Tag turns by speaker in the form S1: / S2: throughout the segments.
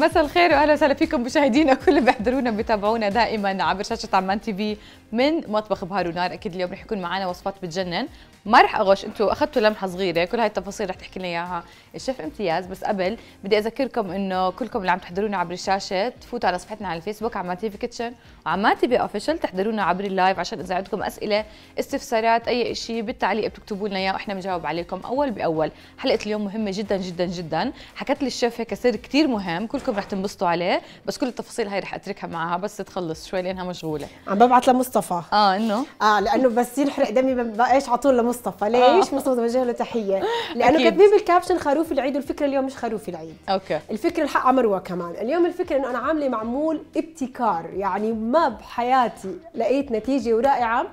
S1: مساء الخير واهلا وسهلا فيكم مشاهدينا كل اللي بيحضرونا بيتابعونا دائما عبر شاشه عمان تي في من مطبخ بهار ونار اكيد اليوم رح يكون معنا وصفات بتجنن ما رح اغش انتم اخذتوا لمحه صغيره كل هاي التفاصيل رح تحكي لنا اياها الشيف امتياز بس قبل بدي اذكركم انه كلكم اللي عم تحضرونا عبر الشاشه تفوتوا على صفحتنا على الفيسبوك عمان تي في كيتشن وعمان تي في اوفيشال تحضرونا عبر اللايف عشان اذا عندكم اسئله استفسارات اي شيء بالتعليق بتكتبوا لنا اياه واحنا بنجاوب عليكم اول باول حلقه اليوم مهمه جدا جدا جدا حكت لي الشيف هيك سر كثير مهم كلكم كلكم رح تنبسطوا عليه بس كل التفاصيل هاي رح اتركها معها بس تخلص شوي لانها مشغوله عم ببعث
S2: لمصطفى اه انه اه لانه بس ينحرق دمي ايش على طول لمصطفى ليش آه. مصطفى بوجه له تحيه لانه كاتبين بالكابشن خروف العيد والفكره اليوم مش خروف العيد اوكي الفكره الحق عمروا كمان اليوم الفكره انه انا عامله معمول ابتكار يعني ما بحياتي لقيت نتيجه ورائعه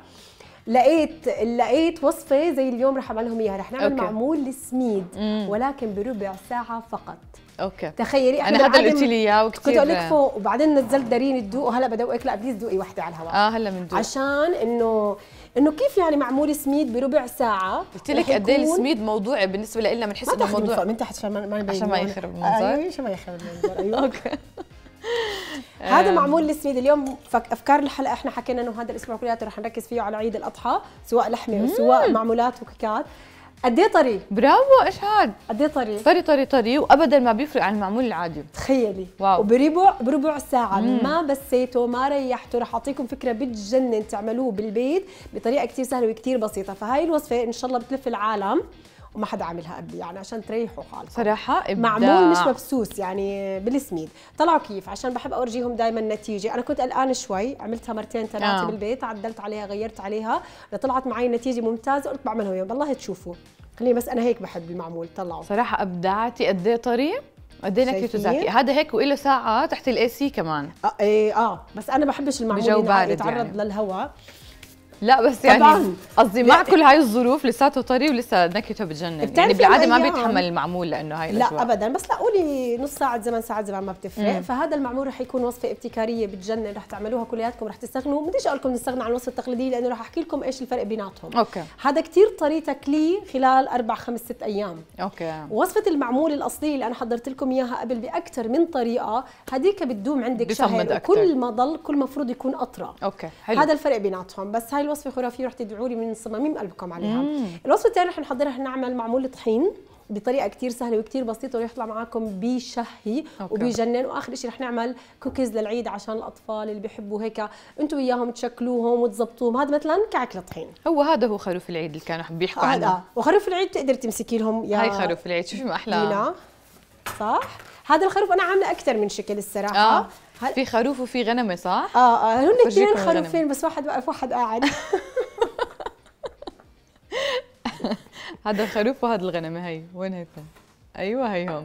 S2: لقيت لقيت وصفه زي اليوم رح اعمل لهم اياها رح نعمل أوكي. معمول السميد مم. ولكن بربع ساعه فقط اوكي تخيلي انا هذا اللي قلت لي اياه وكثير كنت اقول لك فوق وبعدين نزلت دارين تدوق وهلا بدوقك لا بليز ذوقي وحده على الهواء اه هلا بندوق عشان انه انه كيف يعني معمول سميد بربع ساعه قلت لك قد ايه السميد
S1: موضوعي بالنسبه لنا بنحس انه موضوع من
S2: تحت عشان ما عشان ما يخرب المنظر ايوه عشان ما يخرب المنظر ايوه اوكي هذا معمول لسميد اليوم افكار الحلقه احنا حكينا انه هذا الاسبوع كلياته رح نركز فيه على عيد الاضحى سواء لحمه سواء معمولات وكيكات قد ايه طري برافو ايش هاد قد ايه طري طري طري طري وابدا ما بيفرق عن المعمول العادي تخيلي واو وبربع بربع ساعه مم. ما بسيته ما ريحته رح اعطيكم فكره بتجنن تعملوه بالبيت بطريقه كثير سهله وكثير بسيطه فهاي الوصفه ان شاء الله بتلف العالم وما حدا عاملها قبلي يعني عشان تريحوا حالكم صراحه إبداع. معمول مش مبسوس يعني بالسميد طلعوا كيف عشان بحب اورجيهم دائما النتيجه انا كنت قلقانه شوي عملتها مرتين ثلاثه آه. بالبيت عدلت عليها غيرت عليها طلعت معي نتيجه ممتازه قلت بعملها يوم بالله تشوفوا خليني بس انا هيك بحب المعمول
S1: طلعوا صراحه ابدعتي قد ايه طري قد ايه هذا هيك وله ساعه تحت الاي سي كمان اه, إيه آه. بس انا بحبش المعمول اللي يتعرض يعني.
S2: للهواء لا بس يعني قصدي مع يعني كل هاي
S1: الظروف لساته طري ولسه نكته بتجنن يعني بالعاده ما بيتحمل المعمول لانه هاي لا الأجواء. ابدا
S2: بس لا قولي نص ساعه زمن ساعه زمن ما بتفرق مم. فهذا المعمول رح يكون وصفه ابتكاريه بتجنن رح تعملوها كلياتكم رح تستغنوا بديش اقول لكم نستغنى عن الوصفه التقليديه لانه رح احكي لكم ايش الفرق بيناتهم اوكي هذا كثير طري تكلي خلال اربع خمس ست ايام اوكي وصفه المعمول الاصليه اللي انا حضرت لكم اياها قبل باكثر من طريقه هذيك بتدوم عندك شهر كل ما ضل كل مفروض يكون اطرى اوكي حلو. هذا الفرق بيناتهم بس هاي تعملي وصفه خرافيه رح تدعوا لي من صمامين قلبكم عليها مم. الوصفه الثانيه رح نحضرها رح نعمل معمول طحين بطريقه كثير سهله وكثير بسيطه ويطلع معكم بشهي وبجنن وبيجنن واخر شيء رح نعمل كوكيز للعيد عشان الاطفال اللي بيحبوا هيك انتم وياهم تشكلوهم وتظبطوهم هذا مثلا كعكه طحين هو هذا هو خروف العيد اللي كانوا بيحكوا آه عنه وخروف العيد تقدر تمسكي لهم يا هاي خروف العيد شوفي ما احلى صح هذا الخروف انا عامله اكثر من شكل الصراحه آه. هل... في خروف وفي غنمه صح؟ اه اه هن كثير خروفين بس واحد واقف واحد قاعد
S1: هذا الخروف وهذا الغنمه هي وين هي ايوه هي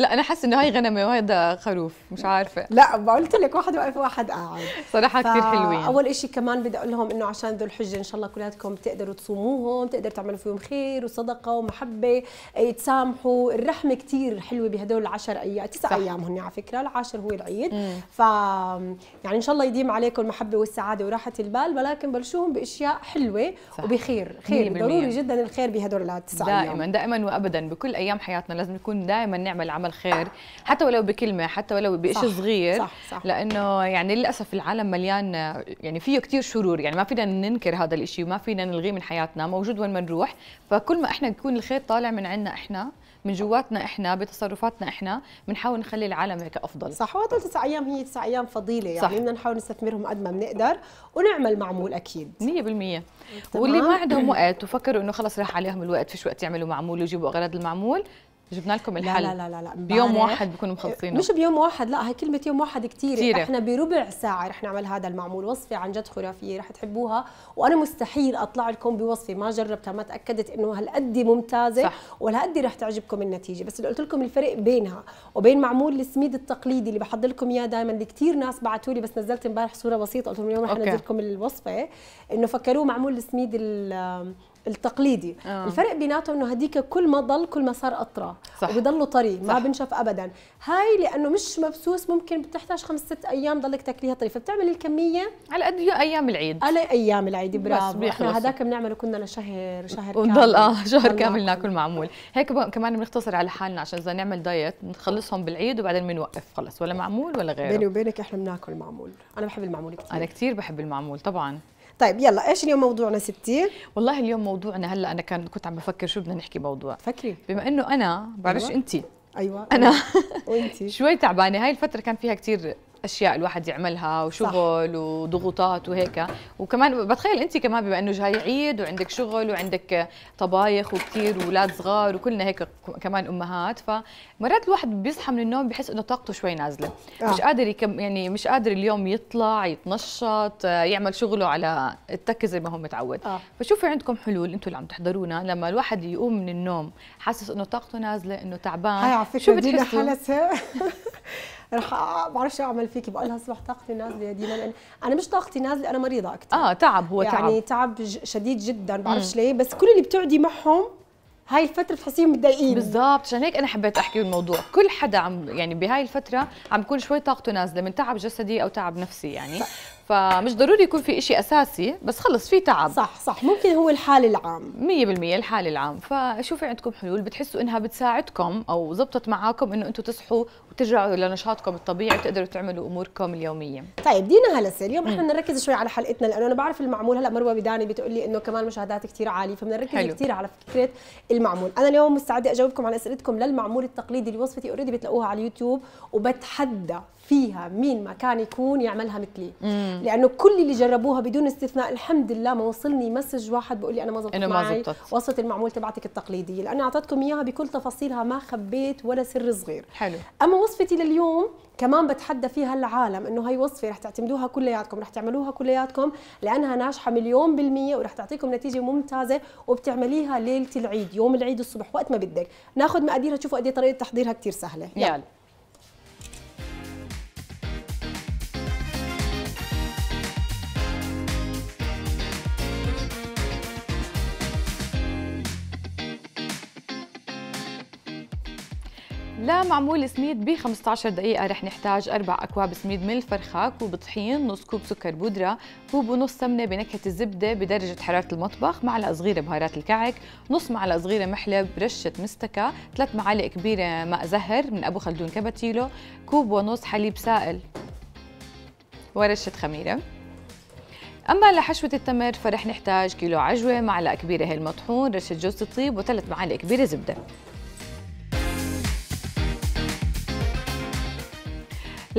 S1: لا انا حاسه انه هاي غنمه وهذا خروف مش عارفه لا قلت لك واحد
S2: واقف واحد قاعد
S1: صراحه ف... كثير حلوين اول
S2: شيء كمان بدي اقول لهم انه عشان ذو الحجه ان شاء الله كلياتكم تقدروا تصوموهم تقدروا تعملوا فيهم خير وصدقه ومحبه إيه، تسامحوا الرحمه كثير حلوه بهدول العشر ايام تسع ايام هن على فكره العاشر هو العيد مم. ف يعني ان شاء الله يديم عليكم المحبه والسعاده وراحه البال ولكن بلشوهم باشياء حلوه صح. وبخير خير ضروري جدا الخير بهدول التسع ايام دائما دائما وابدا بكل ايام حياتنا لازم
S1: نكون دائما نعمل عمل الخير حتى ولو بكلمه حتى ولو بشيء صغير صح صح لانه يعني للاسف العالم مليان يعني فيه كثير شرور يعني ما فينا ننكر هذا الشيء وما فينا نلغيه من حياتنا موجود وين ما نروح فكل ما احنا يكون الخير طالع من عندنا احنا من جواتنا
S2: احنا بتصرفاتنا احنا بنحاول نخلي العالم هيك افضل صح وهدول تسع ايام هي تسع ايام فضيله يعني بدنا نحاول نستثمرهم قد ما بنقدر ونعمل معمول اكيد 100% واللي ما عندهم
S1: وقت وفكروا انه خلص راح عليهم الوقت فيش وقت يعملوا معمول ويجيبوا اغراض المعمول جبنا
S2: لكم الحل لا لا لا, لا. بيوم واحد
S1: بكونوا مخلصينه مش
S2: بيوم واحد لا هي كلمه يوم واحد كثير احنا بربع ساعه رح نعمل هذا المعمول وصفه عن جد خرافيه رح تحبوها وانا مستحيل اطلع لكم بوصفه ما جربتها ما تاكدت انه هالقد ممتازه صح. وهالقد رح تعجبكم النتيجه بس اللي قلت لكم الفرق بينها وبين معمول السميد التقليدي اللي بحضر لكم اياه دائما اللي كثير ناس بعثوا لي بس نزلت امبارح صوره بسيطه قلت لهم اليوم رح انزل لكم الوصفه انه فكروه معمول السميد التقليدي آه. الفرق بيناتهم انه هديك كل ما ضل كل ما صار اطرى صح. وبضله طري ما بنشف ابدا هاي لانه مش مبسوس ممكن بتحتاج خمس ست ايام ضلك تاكليها طري فبتعملي الكميه على قد ايام العيد على ايام العيد برافو احنا هذاك بنعمله كنا لشهر شهر كامل ونضل اه شهر كامل
S1: ناكل معمول هيك كمان بنختصر على حالنا عشان اذا نعمل دايت نخلصهم بالعيد وبعدين بنوقف خلص ولا معمول ولا غيره بيني
S2: وبينك احنا بناكل معمول
S1: انا بحب المعمول كثير انا كثير بحب المعمول طبعا
S2: طيب يلا ايش اليوم موضوعنا ستي
S1: والله اليوم موضوعنا هلا انا كان كنت عم بفكر شو بدنا نحكي موضوع فكري بما انه انا بعرفش أيوة. انت ايوه انا وانت شوي تعبانه هاي الفتره كان فيها كثير اشياء الواحد يعملها وشغل صح. وضغوطات وهيك وكمان بتخيل انت كمان بما انه جاي عيد وعندك شغل وعندك طبايخ وكثير واولاد صغار وكلنا هيك كمان امهات فمرات الواحد بيصحى من النوم بحس انه طاقته شوي نازله آه. مش قادر يكم يعني مش قادر اليوم يطلع يتنشط يعمل شغله على التكه زي ما هو متعود آه. فشوفي عندكم حلول انتم اللي عم تحضرونا لما الواحد يقوم من النوم حاسس انه طاقته نازله انه تعبان هاي على فكره شو بتحسوا
S2: رح ما شو اعمل فيكي بقول لها الصبح طاقتي نازله يا ديما لان انا مش طاقتي نازله انا مريضه اكثر اه تعب هو تعب يعني تعب شديد جدا بعرفش ليه بس كل اللي بتقعدي معهم هاي الفترة بتحسيهم متضايقين بالضبط عشان هيك أنا
S1: حبيت أحكي بالموضوع، كل حدا عم يعني بهاي الفترة عم يكون شوي طاقته نازلة من تعب جسدي أو تعب نفسي يعني، فمش ضروري يكون في إشي أساسي بس خلص في تعب صح صح ممكن هو الحال العام 100% الحال العام فشوفي عندكم حلول بتحسوا إنها بتساعدكم أو زبطت معاكم إنه أنتم تصحوا وترجعوا لنشاطكم الطبيعي تقدروا تعملوا أموركم اليومية
S2: طيب دينا هلسة اليوم إحنا نركز شوي على حلقتنا لأنه أنا بعرف المعمول هلا مروة بداني بتقول لي إنه كمان مشاهدات كثير عالية فبنركز كثير على فكرة المعمول أنا اليوم مستعدة أجاوبكم على أسئلتكم للمعمول التقليدي اللي وصفتي أوريدي بتلاقوها على اليوتيوب وبتحدى فيها مين ما كان يكون يعملها مثلي مم. لانه كل اللي جربوها بدون استثناء الحمد لله ما وصلني مسج واحد بقول لي انا ما زبطت معي زبطت. وصلت المعمول تبعتك التقليديه لانه اعطيتكم اياها بكل تفاصيلها ما خبيت ولا سر صغير حلو اما وصفتي لليوم كمان بتحدى فيها العالم انه هي وصفه رح تعتمدوها كلياتكم رح تعملوها كلياتكم لانها ناجحه مليون بالميه ورح تعطيكم نتيجه ممتازه وبتعمليها ليله العيد يوم العيد الصبح وقت ما بدك ناخذ مقاديرها تشوفوا قد ايه طريقه تحضيرها كثير سهله يلا
S1: لمعمول سميد ب 15 دقيقة رح نحتاج أربع أكواب سميد من الفرخة، كوب طحين، نص كوب سكر بودرة، كوب ونص سمنة بنكهة الزبدة بدرجة حرارة المطبخ، معلقة صغيرة بهارات الكعك، نص معلقة صغيرة محلب، رشة مستكة، ثلاث معالق كبيرة ماء زهر من أبو خلدون كباتيلو، كوب ونص حليب سائل ورشة خميرة. أما لحشوة التمر فرح نحتاج كيلو عجوة، معلقة كبيرة هيل مطحون، رشة جوز الطيب وثلاث معالق كبيرة زبدة.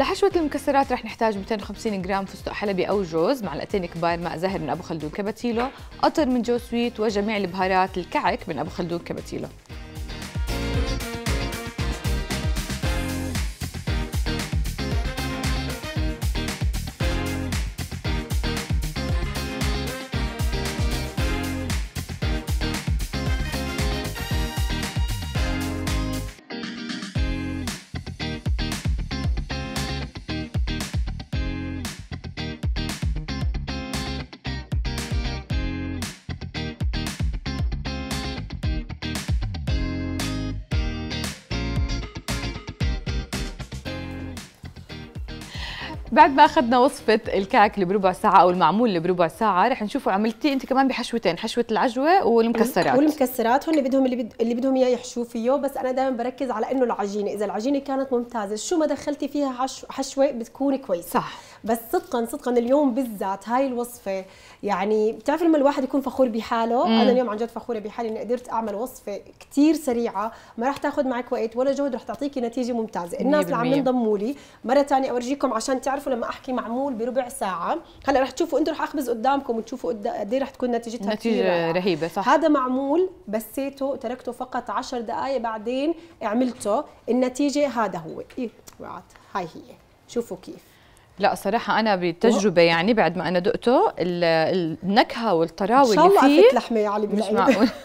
S1: لحشوة المكسرات رح نحتاج 250 جرام فستق حلبي أو جوز معلقتين كبار ماء زهر من أبو خلدون كبتيلو قطر من جو سويت وجميع البهارات الكعك من أبو خلدون كبتيلو بعد ما اخذنا وصفه الكعك اللي بربع ساعه او المعمول اللي بربع ساعه رح نشوفه عملتي انت كمان بحشوتين حشوه
S2: العجوه والمكسرات والمكسرات هن بدهم اللي, بد... اللي بدهم اياه يحشوه فيه بس انا دائما بركز على انه العجينه اذا العجينه كانت ممتازه شو ما دخلتي فيها حشوه بتكون كويسه صح بس صدقا صدقا اليوم بالذات هاي الوصفه يعني بتعرف لما الواحد يكون فخور بحاله مم. انا اليوم عن جد فخوره بحالي اني قدرت اعمل وصفه كثير سريعه ما راح تاخذ معك وقت ولا جهد راح تعطيكي نتيجه ممتازه الناس اللي عم ينضموا لي مره ثانيه اورجيكم عشان تعرفوا لما احكي معمول بربع ساعه هلا راح تشوفوا انتم راح اخبز قدامكم وتشوفوا قد ايه راح تكون نتيجتها نتيجه رهيبه صح هذا معمول بسيته تركته فقط 10 دقائق بعدين عملته النتيجه هذا هو إيه هاي هي شوفوا كيف لا
S1: صراحة أنا بتجربة يعني بعد ما أنا دقته النكهة والطراوة اللي فيه إن شاء الله أفت
S2: لحمة يا علي مش معقول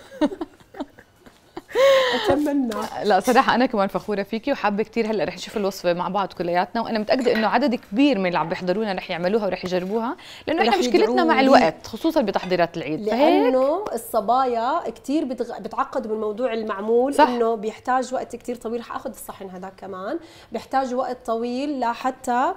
S1: اتمنى لا صراحه انا كمان فخوره فيكي وحابه كثير هلا رح نشوف الوصفه مع بعض كلياتنا وانا متاكده انه عدد كبير من اللي عم بيحضرونا رح يعملوها ورح يجربوها لانه احنا مشكلتنا مع الوقت خصوصا بتحضيرات العيد لانه
S2: الصبايا كثير بتغ... بتعقدوا بالموضوع المعمول صح. انه بيحتاج وقت كثير طويل اخذ الصحن هذاك كمان بيحتاج وقت طويل لحتى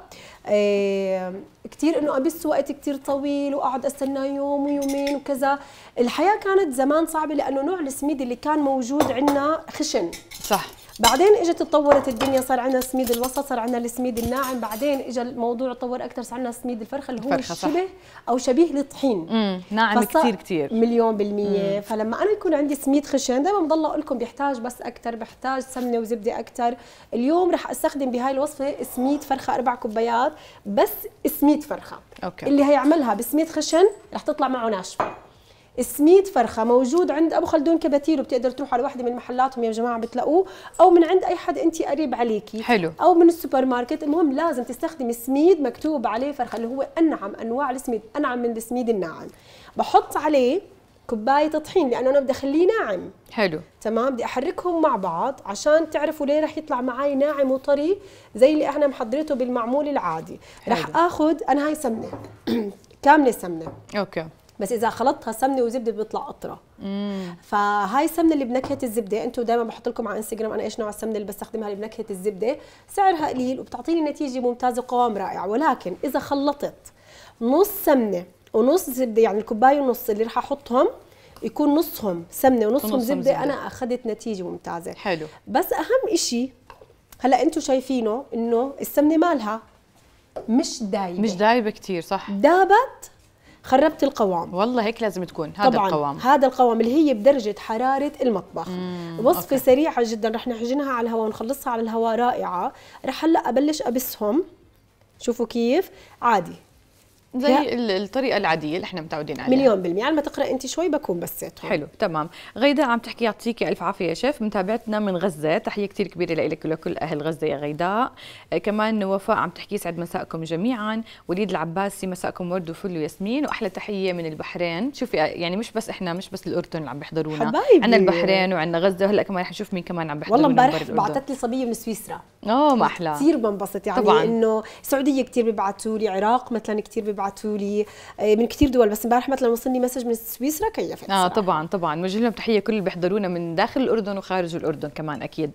S2: إيه... كثير انه ابس وقت كثير طويل واقعد استنى يوم ويومين وكذا الحياه كانت زمان صعبه لانه نوع السميد اللي كان موجود موجود عندنا خشن صح بعدين اجت تطورت الدنيا صار عندنا السميد الوسط صار عندنا السميد الناعم بعدين اجى الموضوع تطور اكثر صار عندنا سميد الفرخه اللي هو الفرخة شبه او شبيه للطحين امم ناعم كثير كثير مليون بالمية مم. فلما انا يكون عندي سميد خشن دائما بضل اقول لكم بيحتاج بس اكثر بحتاج سمنه وزبده اكثر اليوم رح استخدم بهاي الوصفه سميد فرخه اربع كوبايات بس سميد فرخه أوكي. اللي هيعملها بسميد خشن رح تطلع معه ناشفه سميد فرخه موجود عند ابو خلدون كباتيرو بتقدر تروح على واحده من محلاتهم يا جماعه بتلاقوه او من عند اي حد انت قريب عليكي حلو او من السوبر ماركت المهم لازم تستخدمي سميد مكتوب عليه فرخه اللي هو انعم انواع السميد انعم من السميد الناعم بحط عليه كباية طحين لأنه أنا بدي أخليه ناعم حلو تمام بدي أحركهم مع بعض عشان تعرفوا ليه رح يطلع معي ناعم وطري زي اللي إحنا محضرته بالمعمول العادي حلو. رح آخذ أنا هاي سمنة كاملة سمنة أوكي بس اذا خلطتها سمنه وزبده بيطلع قطره فهاي السمنه اللي بنكهه الزبده انتم دائما بحط لكم على انستغرام انا ايش نوع السمنه اللي بستخدمها اللي بنكهه الزبده سعرها قليل وبتعطيني نتيجه ممتازه وقوام رائع ولكن اذا خلطت نص سمنه ونص زبده يعني الكوبايه ونص اللي رح احطهم يكون نصهم سمنه ونصهم زبده, زبدة. انا اخذت نتيجه ممتازه حلو بس اهم شيء هلا انتم شايفينه انه السمنه مالها مش دايبه مش دايبه كثير صح دابت خربت القوام والله هيك لازم تكون هذا طبعاً القوام هذا القوام اللي هي بدرجه حراره المطبخ وصفه سريعه جدا رح نحجنها على الهواء ونخلصها على الهواء رائعه رح هلا ابلش ابسهم شوفوا كيف عادي زي
S1: الطريقه العاديه اللي احنا متعودين عليها مليون
S2: بالمية على ما تقرا انت شوي بكون
S1: بسيتهم حلو تمام غيدا عم تحكي يعطيكي الف عافيه يا شيف متابعتنا من غزه تحيه كثير كبيره لك ولكل اهل غزه يا غيداء آه، كمان وفاء عم تحكي يسعد مساءكم جميعا وليد العباسي مساءكم ورد وفل وياسمين واحلى تحيه من البحرين شوفي آه، يعني مش بس احنا مش بس الاردن اللي عم بيحضرونا حبايبي عندنا البحرين وعندنا غزه وهلا كمان رح نشوف مين كمان عم بيحضرونا والله امبارح بعثت
S2: لي صبيه من سويسرا اوه ما احلى كثير بنبسط يعني انه السعوديه كثير بيبعثوا لي عراق مثلا كثير بيبعتوا لي آه، من كثير دول بس امبارح مثلا وصلني مسج من سويسرا كيفت اه
S1: طبعا طبعا بنوجه لهم تحيه كل اللي بيحضرونا من داخل الاردن وخارج الاردن كمان اكيد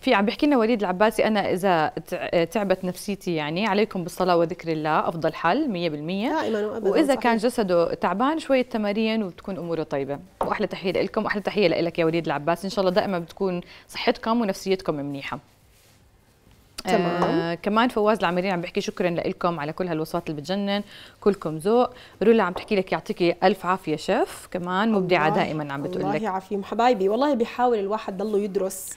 S1: في عم بيحكي لنا وليد العباسي انا اذا تعبت نفسيتي يعني عليكم بالصلاه وذكر الله افضل حل 100% دائما وابدا واذا صحيح. كان جسده تعبان شويه تمارين وبتكون اموره طيبه واحلى تحيه لكم واحلى تحيه لك يا وليد العباسي ان شاء الله دائما بتكون صحتكم ونفسيتكم منيحه تمام. آه كمان فواز العامرين عم بحكي شكرا لكم على كل هالوصفات اللي بتجنن كلكم ذوق رولا عم تحكي لك يعطيكي الف عافيه
S2: شيف كمان مبدعه دائما عم بتقول لك الله يعافيهم حبايبي والله بيحاول الواحد ضله يدرس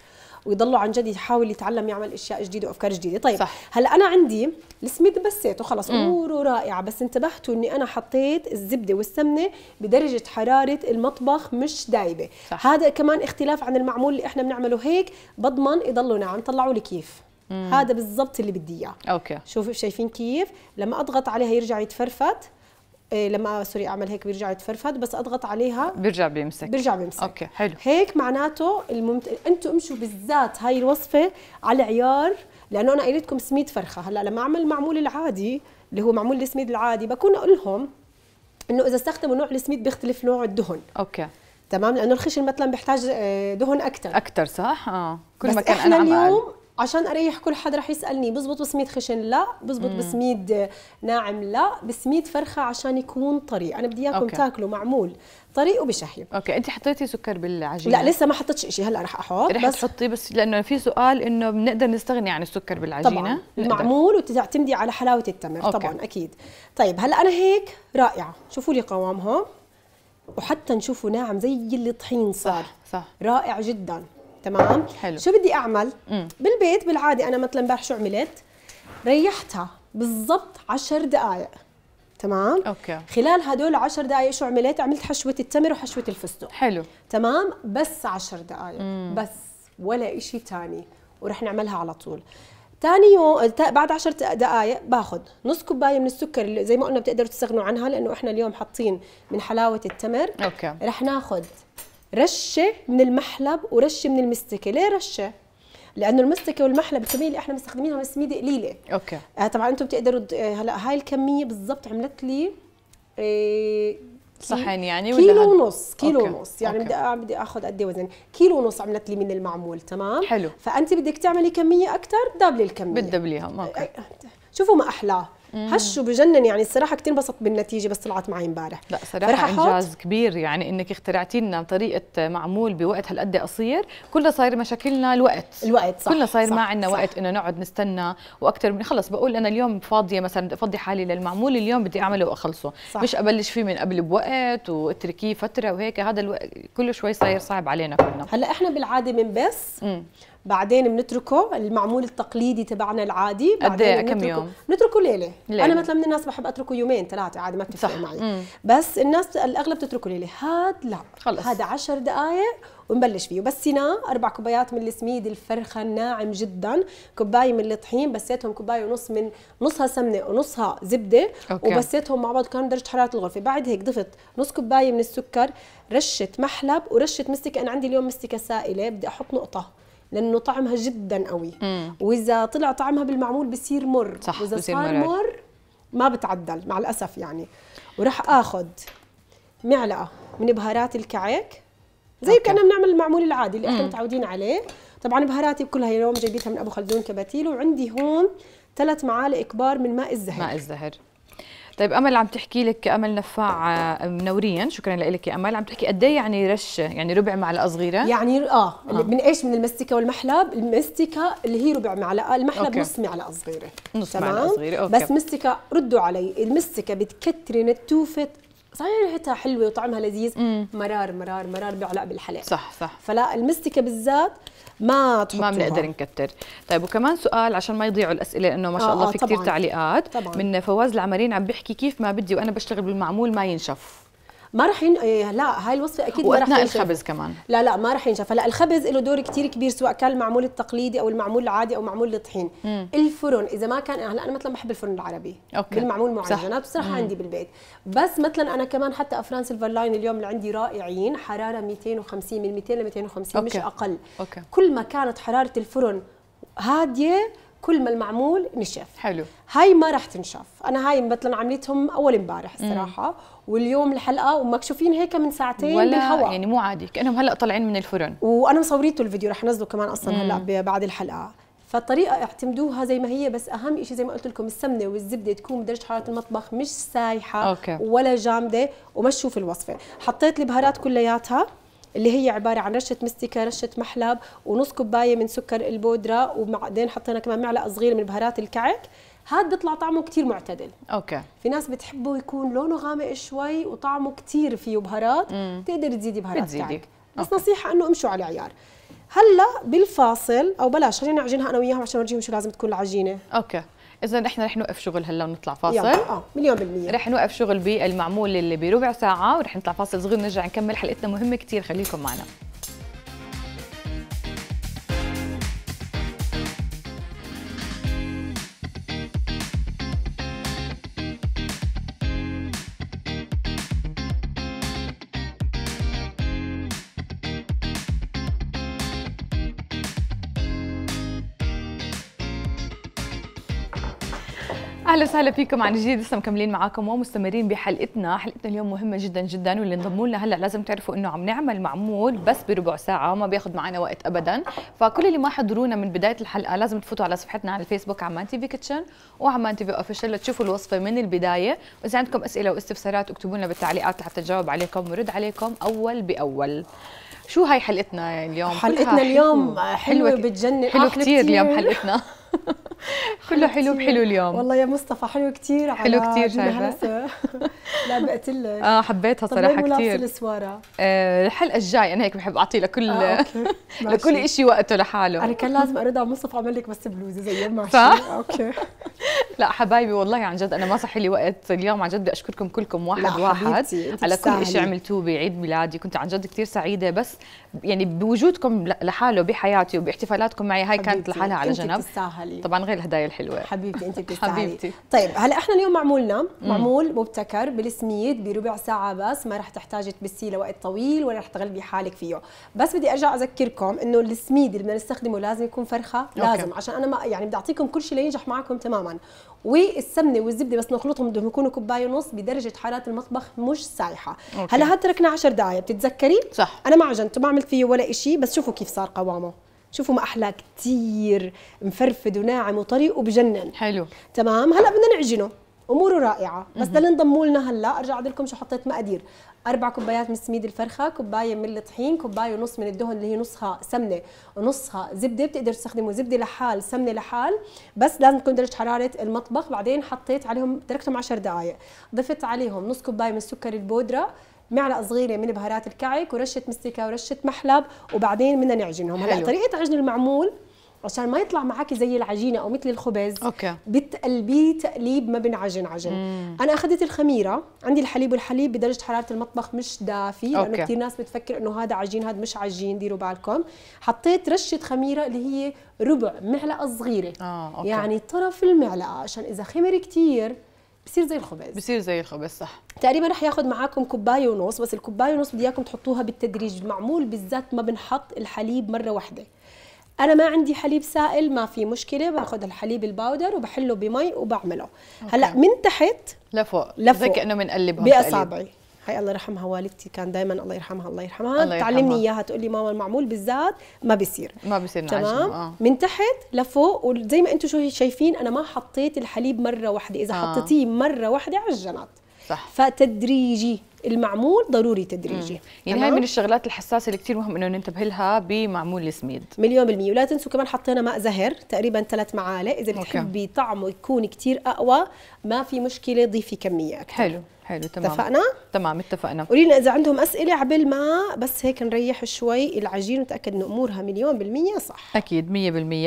S2: ويضلوا عن جد يحاول يتعلم يعمل اشياء جديده وافكار جديده طيب صح. هلا انا عندي السميد بسيته خلص اموره رائعه بس انتبهتوا اني انا حطيت الزبده والسمنه بدرجه حراره المطبخ مش دايبه صح. هذا كمان اختلاف عن المعمول اللي احنا بنعمله هيك بضمن يضلوا ناعم طلعوا لي كيف مم. هذا بالضبط اللي بدي اياه اوكي شوفوا شايفين كيف لما اضغط عليها يرجع يتفرفت إيه لما سوري اعمل هيك بيرجع يتفرفد بس اضغط عليها بيرجع بيمسك بيرجع بيمسك اوكي حلو هيك معناته الممت... انتم امشوا بالذات هاي الوصفه على عيار لانه انا قايله لكم سميد فرخه هلا لما اعمل المعمول العادي اللي هو معمول السميد العادي بكون اقول لهم انه اذا استخدموا نوع السميد بيختلف نوع الدهن اوكي تمام لانه الخشن مثلا بيحتاج آه، دهن اكثر اكثر صح اه كل ما كان احنا اليوم عشان اريح كل حد رح يسالني بزبط بسميد خشن لا بزبط مم. بسميد ناعم لا بسميد فرخه عشان يكون طري انا بدي اياكم تاكلوا معمول طري وبشهي اوكي انت حطيتي سكر بالعجينه لا لسه ما حطيتش شيء هلا رح احط رح بس تحطيه بس لانه في سؤال انه بنقدر نستغني عن السكر بالعجينه طبعا معمول وتعتمدي على حلاوه التمر أوكي. طبعا اكيد طيب هلا انا هيك رائعه شوفوا لي قوامها وحتى نشوفه ناعم زي اللي طحين صار صح. رائع جدا تمام حلو شو بدي اعمل مم. بالبيت بالعاده انا مثلا امبارح شو عملت ريحتها بالضبط 10 دقائق تمام اوكي خلال هدول 10 دقائق شو عملت عملت حشوه التمر وحشوه الفستق حلو تمام بس 10 دقائق مم. بس ولا شيء ثاني ورح نعملها على طول ثاني يوم اه، بعد 10 دقائق باخذ نص كوبايه من السكر اللي زي ما قلنا بتقدروا تستغنوا عنها لانه احنا اليوم حاطين من حلاوه التمر اوكي رح ناخذ رشه من المحلب ورشه من المستكه ليه رشه لانه المستكه والمحلب الكميه اللي احنا مستخدمينها بالسميده قليله اوكي آه طبعا انتم بتقدروا آه، هلا هاي الكميه بالضبط عملت لي إيه صحن يعني ولا كيلو ونص كيلو ونص يعني بدي بدي اخذ قد ايه وزن كيلو ونص عملت لي من المعمول تمام حلو فانت بدك تعملي كميه اكثر دبلي الكميه بتدبليها اوكي آه، آه، شوفوا ما احلاه هش وبجنن يعني الصراحه كثير انبسطت بالنتيجه بس طلعت معي امبارح لا صراحه انجاز
S1: كبير يعني انك اخترعتي لنا طريقه معمول بوقت هالقد قصير كلنا صاير مشاكلنا الوقت الوقت صح كلنا صاير ما عندنا وقت انه نقعد نستنى واكثر من خلص بقول انا اليوم فاضيه مثلا بدي افضي حالي للمعمول اليوم بدي اعمله واخلصه صح. مش ابلش فيه من قبل بوقت واتركيه
S2: فتره وهيك هذا الوقت كله شوي صاير صعب علينا كلنا هلا احنا بالعاده بنبس بعدين بنتركه المعمول التقليدي تبعنا العادي قد ايه كم يوم؟ بنتركه ليلة. ليله انا مثلا من الناس بحب اتركه يومين ثلاثه عادي ما بتفرق معي مم. بس الناس الاغلب بتتركه ليله هاد لا خلص هذا 10 دقائق ونبلش فيه بس هنا اربع كوبايات من السميد الفرخه الناعم جدا كوبايه من الطحين بسيتهم كوبايه ونص من نصها سمنه ونصها زبده أوكي. وبسيتهم مع بعض كان درجه حراره الغرفه بعد هيك ضفت نص كوبايه من السكر رشه محلب ورشه مستكه انا عندي اليوم مستكه سائله بدي احط نقطه لانه طعمها جدا قوي مم. واذا طلع طعمها بالمعمول بصير مر صح واذا صار مر ما بتعدل مع الاسف يعني وراح اخذ معلقه من بهارات الكعك زي كنا بنعمل المعمول العادي اللي احنا متعودين عليه طبعا بهاراتي كلها اليوم جايبتها من ابو خلدون كباتيل وعندي هون ثلاث معالق كبار من ماء الزهر ماء الزهر طيب امل عم تحكي لك امل نفاع منوريا آه، شكرا لك يا امل عم تحكي قد ايه يعني رشه يعني ربع معلقه صغيره يعني اه, آه. من ايش من المستكه والمحلب المستكه اللي هي ربع معلقه المحلب أوكي. نص معلقه صغيره نص تمام؟ معلقه صغيره أوكي. بس مستكه ردوا علي المستكه بتكتري نتوفه صحيح ريحتها حلوه وطعمها لذيذ مم. مرار مرار مرار بيعلق بالحلق صح صح فلا المستكه بالذات ما تحطوها ما بنقدر نكتر طيب وكمان سؤال عشان ما يضيعوا الاسئله لانه ما شاء آه الله في كثير تعليقات
S1: طبعاً. من فواز العمارين عم بيحكي كيف ما بدي وانا بشتغل بالمعمول ما ينشف
S2: ما راح ين... إيه، لا هاي الوصفه اكيد ما راح واثناء الخبز كمان لا لا ما راح ينشف هلا الخبز له دور كثير كبير سواء كان المعمول التقليدي او المعمول العادي او معمول الطحين الفرن اذا ما كان هلا انا مثلا بحب الفرن العربي أوكي. بالمعمول معجنات بصراحه عندي بالبيت بس مثلا انا كمان حتى افران سيلفر لاين اليوم اللي عندي رائعين حراره 250 من 200 ل 250 أوكي. مش اقل أوكي. كل ما كانت حراره الفرن هاديه كل ما المعمول نشف حلو هاي ما راح تنشف انا هاي مثلا عملتهم اول امبارح الصراحه مم. واليوم الحلقه ومكشوفين هيك من ساعتين ولا بالهواء يعني مو عادي كانهم هلا طالعين من الفرن وانا مصوريته الفيديو رح نزله كمان اصلا هلا بعد الحلقه فالطريقه اعتمدوها زي ما هي بس اهم شيء زي ما قلت لكم السمنه والزبده تكون بدرجه حراره المطبخ مش سايحه أوكي. ولا جامده ومشوا في الوصفه حطيت البهارات كلياتها اللي هي عباره عن رشه مستكه رشه محلب ونص كوبايه من سكر البودره وبعدين حطينا كمان معلقه صغيره من بهارات الكعك هاد بيطلع طعمه كثير معتدل اوكي في ناس بتحبه يكون لونه غامق شوي وطعمه كثير فيه بهارات مم. تقدر تزيدي بهارات بتزيدي. تاعك بس أوكي. نصيحه انه امشوا على عيار هلا بالفاصل او بلاش خلينا نعجنها انا وياهم عشان اورجيهم شو لازم تكون العجينه اوكي اذا نحن رح نوقف شغل هلا ونطلع فاصل اه مليون بالمية رح
S1: نوقف شغل بالمعمول اللي بربع ساعة ورح نطلع فاصل صغير ونرجع نكمل حلقتنا مهمة كثير خليكم معنا اهلا وسهلا فيكم عن جديد لسه مكملين معاكم ومستمرين بحلقتنا، حلقتنا اليوم مهمه جدا جدا واللي انضموا لنا هلا لازم تعرفوا انه عم نعمل معمول بس بربع ساعه ما بياخذ معنا وقت ابدا، فكل اللي ما حضرونا من بدايه الحلقه لازم تفوتوا على صفحتنا على الفيسبوك عمان تي في كيتشن وعمان تي في اوفيشال لتشوفوا الوصفه من البدايه، واذا عندكم اسئله واستفسارات اكتبوا لنا بالتعليقات لحتى نجاوب عليكم ونرد عليكم اول باول. شو هاي حلقتنا اليوم؟ حلقتنا اليوم حلوة, حلوة بتجنن حلوة كثير اليوم حلقتنا
S2: كله حلو بحلو اليوم والله يا مصطفى حلو كثير حلو كثير شايفه لا بقت لك اه حبيتها طيب، صراحه كثير السواره
S1: آه، الحلقه الجاي انا هيك بحب اعطي لكل آه،
S2: لكل شيء
S1: وقته لحاله انا كان لازم
S2: ارد على مصطفى اعمل لك بس بلوزه زي ما صح اوكي
S1: لا حبايبي والله عن جد انا ما صح لي وقت اليوم عن جد بدي اشكركم كلكم واحد واحد على كل شيء عملتوه بعيد ميلادي كنت عن جد كثير سعيده بس يعني بوجودكم لحاله بحياتي وباحتفالاتكم معي هاي كانت لحالها على جنب طبعا غير الهدايا الحلوه حبيبتي انت بتستاهلي حبيبتي
S2: طيب هلا احنا اليوم معمولنا معمول مبتكر بالسميد بربع ساعه بس ما رح تحتاجي تبسيه لوقت طويل ولا رح تغلبي حالك فيه بس بدي ارجع اذكركم انه السميد اللي بدنا نستخدمه لازم يكون فرخه لازم أوكي. عشان انا ما يعني بدي اعطيكم كل شيء لينجح معكم تماما والسمنه والزبده بس نخلطهم بدهم يكونوا كوبايه ونص بدرجه حراره المطبخ مش سايحه هلا هتركنا 10 دقائق بتتذكري صح انا ما عجنته ما عملت فيه ولا شيء بس شوفوا كيف صار قوامه شوفوا ما احلى كثير مفرفد وناعم وطري وبجنن حلو تمام هلا بدنا نعجنه اموره رائعه بس بدنا نضموا لنا هلا ارجع اقول لكم شو حطيت مقادير اربع كوبايات من سميد الفرخه كوبايه من الطحين كوبايه ونص من الدهن اللي هي نصها سمنه ونصها زبده بتقدر تستخدموا زبده لحال سمنه لحال بس لازم تكون درجه حراره المطبخ بعدين حطيت عليهم تركتهم 10 دقائق ضفت عليهم نص كوبايه من السكر البودره معلقه صغيره من بهارات الكعك ورشه مستكه ورشه محلب وبعدين بدنا نعجنهم هلا طريقه عجن المعمول عشان ما يطلع معك زي العجينه او مثل الخبز اوكي بتقلبيه تقليب ما بنعجن عجن مم. انا اخذت الخميره عندي الحليب والحليب بدرجه حراره المطبخ مش دافي لانه كثير ناس بتفكر انه هذا عجين هذا مش عجين ديروا بالكم حطيت رشه خميره اللي هي ربع معلقه صغيره آه، أوكي. يعني طرف المعلقه عشان اذا خمر كثير بصير زي الخبز بصير زي الخبز صح تقريبا رح ياخذ معاكم كوبايه ونص بس الكوبايه ونص بدي اياكم تحطوها بالتدريج المعمول بالذات ما بنحط الحليب مره واحده انا ما عندي حليب سائل ما في مشكله باخذ الحليب الباودر وبحله بمي وبعمله أوكي. هلا من تحت لفوق لفوق زي كانه بنقلبها باصابعي هاي الله يرحمها والدتي كان دائما الله يرحمها الله يرحمها الله يرحمها. تعلمني اياها تقول لي ماما المعمول بالذات ما بيصير ما بيصير تمام آه. من تحت لفوق وزي ما انتم شايفين انا ما حطيت الحليب مره واحده اذا آه. حطيتيه مره واحده عجنت صح فتدريجي المعمول ضروري تدريجي مم. يعني هاي من الشغلات الحساسه اللي كثير مهم انه ننتبه لها بمعمول السميد مليون بالمية ولا تنسوا كمان حطينا ماء زهر تقريبا ثلاث معالق اذا بتحبي طعمه يكون كثير اقوى ما في مشكله ضيفي كميه أكثر. حلو حلو تمام اتفقنا؟ تمام اتفقنا قولي لنا اذا عندهم اسئله عبل ما بس هيك نريح شوي العجين ونتاكد انه امورها مليون بالميه صح
S1: اكيد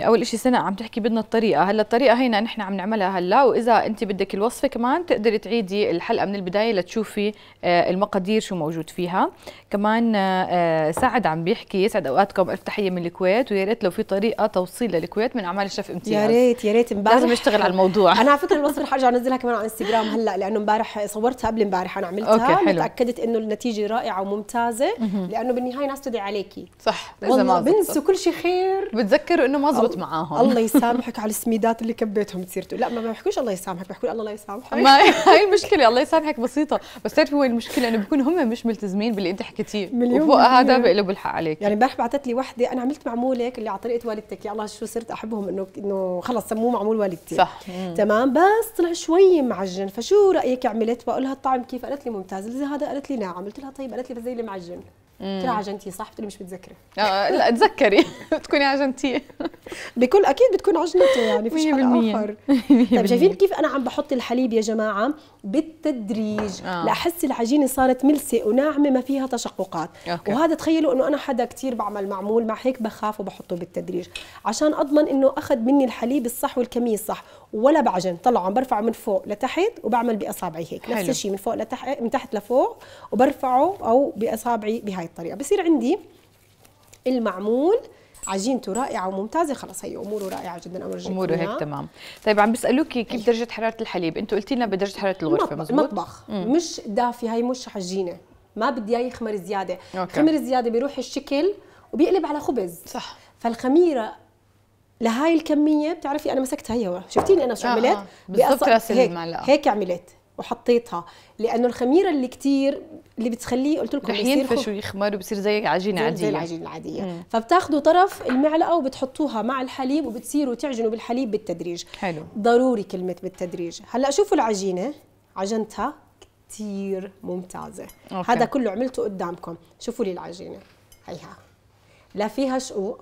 S1: 100% اول شيء سنه عم تحكي بدنا الطريقه هلا الطريقه هينا نحن عم نعملها هلا واذا انت بدك الوصفه كمان تقدري تعيدي الحلقه من البدايه لتشوفي آه، المقادير شو موجود فيها كمان آه، آه، سعد عم بيحكي يسعد اوقاتكم الف تحيه من الكويت ويا ريت لو في طريقه توصيل للكويت من اعمال الشيف امتياز يا ريت يا ريت امبارح لازم اشتغل على
S2: الموضوع انا على فكره الوصفه رح ارجع انزلها كمان على انستغرام هلا لانه امبارح صورتها قبل امبارح انا عملتها أوكي حلو. متاكدت انه النتيجه رائعه وممتازه لانه بالنهايه ناس تدعي عليكي صح والله ما بنسوا كل شيء خير بتذكروا انه ما زبط معاهم الله يسامحك على السميدات اللي كبيتهم تصير لا ما بحكوش الله يسامحك بحكوا الله لا يسامحك ما هاي المشكله الله يسامحك بسيطه بس تعرف هو المشكله انه بكون هم مش ملتزمين باللي انت حكيتيه وفوق هذا بقلب الحق عليك يعني امبارح بعثت لي وحده انا عملت معمولك اللي على طريقه والدتك يا الله شو صرت احبهم انه انه خلص سموه معمول والدتي صح تمام بس طلع شوي معجن فشو رايك عملت بقول لها الطعم كيف قالت لي ممتاز هذا قالت لي ناعم قلت لها طيب قالت لي بس زي اللي معجن قلت لها عجنتيه صح بتقولي مش متذكره آه, آه، لا تذكري بتكوني عجنتيه بكل اكيد بتكون عجنته يعني فيش حل اخر طيب شايفين كيف انا عم بحط الحليب يا جماعه بالتدريج آه. لاحس العجينه صارت ملسه وناعمه ما فيها تشققات أوكي. وهذا تخيلوا انه انا حدا كثير بعمل معمول مع هيك بخاف وبحطه بالتدريج عشان اضمن انه اخذ مني الحليب الصح والكميه الصح ولا بعجن طلعوا عم برفعه من فوق لتحت وبعمل باصابعي هيك حلو. نفس الشيء من فوق لتحت من تحت لفوق وبرفعه او باصابعي بهاي الطريقه بصير عندي المعمول عجينته رائعه وممتازه خلص هي اموره رائعه جدا اورجيكم اموره هيك تمام طيب عم بيسالوكي كيف درجه حراره الحليب
S1: انتم قلتي لنا بدرجه حراره الغرفه مزبوط المطبخ مش
S2: دافي هي مش عجينه ما بدي اياه يخمر زياده أوكي. خمر زياده بيروح الشكل وبيقلب على خبز صح فالخميره لهاي الكميه بتعرفي انا مسكتها هي شفتيني انا شو آه، عملت آه. بالضبط راس هيك. المعلقه هيك عملت وحطيتها لانه الخميره اللي كتير اللي بتخليه قلت لكم رح ينفش ويخمر وبصير زي عجينه عاديه زي العجينه العاديه فبتاخذوا طرف المعلقه وبتحطوها مع الحليب وبتصيروا تعجنوا بالحليب بالتدريج حلو ضروري كلمه بالتدريج هلا شوفوا العجينه عجنتها كتير ممتازه أوكي. هذا كله عملته قدامكم شوفوا لي العجينه هيها لا فيها شقوق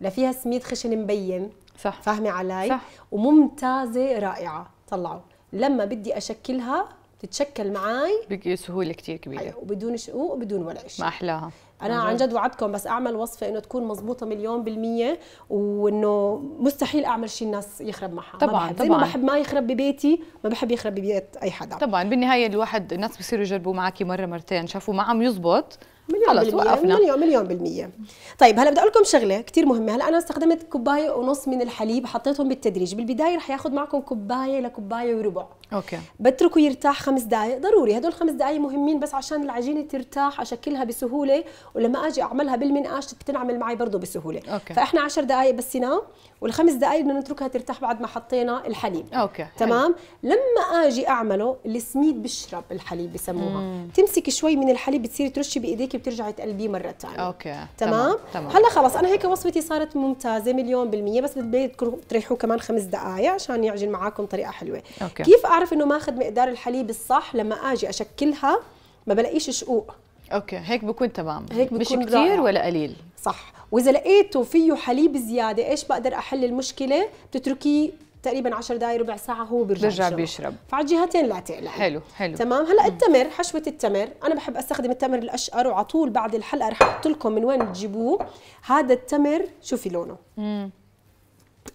S2: لا فيها سميد خشن مبين صح فاهمه علي صح. وممتازه رائعه طلعوا لما بدي اشكلها تتشكل معي بسهوله كثير كبيره أيوة وبدون شقوق وبدون ولا شيء ما احلاها انا عن جد وعدكم بس اعمل وصفه انه تكون مزبوطه مليون بالميه وانه مستحيل اعمل شيء الناس يخرب معها طبعا ما بحب. طبعا زي ما بحب ما يخرب ببيتي ما بحب يخرب ببيت اي حدا طبعا بالنهايه الواحد الناس بصيروا يجربوا معك مره مرتين شافوا ما عم يزبط مليون بالمية. وقفنا مليون مليون بالمية طيب هلا بدي اقول لكم شغله كثير مهمه هلا انا استخدمت كوبايه ونص من الحليب حطيتهم بالتدريج بالبدايه رح ياخذ معكم كوبايه لكوبايه وربع اوكي بتركه يرتاح خمس دقائق ضروري هدول خمس دقائق مهمين بس عشان العجينه ترتاح اشكلها بسهوله ولما اجي اعملها بالمنقاش بتنعمل معي برضه بسهوله أوكي. فاحنا 10 دقائق بس هنا والخمس دقائق بدنا نتركها ترتاح بعد ما حطينا الحليب اوكي تمام حلو. لما اجي اعمله السميد بشرب الحليب بسموها بتمسك شوي من الحليب بتصير ترشي بايديك بترجعي تقلبيه مره ثانيه اوكي تمام؟, تمام. هلا خلص انا هيك وصفتي صارت ممتازه مليون بالمية بس بدكم تريحوه كمان خمس دقائق عشان يعجن معاكم طريقه حلوه أوكي. كيف اعرف انه ماخذ مقدار الحليب الصح لما اجي اشكلها ما بلاقيش شقوق اوكي هيك بكون تمام هيك بكون مش كثير ولا قليل صح واذا لقيته فيه حليب زياده ايش بقدر احل المشكله بتتركيه تقريبا 10 دقائق ربع ساعه هو بيرجع بيرجع بيشرب فعلى الجهتين لا تقلق حلو حلو تمام هلا التمر حشوه التمر انا بحب استخدم التمر الاشقر وعلى طول بعد الحلقه رح احط لكم من وين تجيبوه هذا التمر شوفي لونه مم.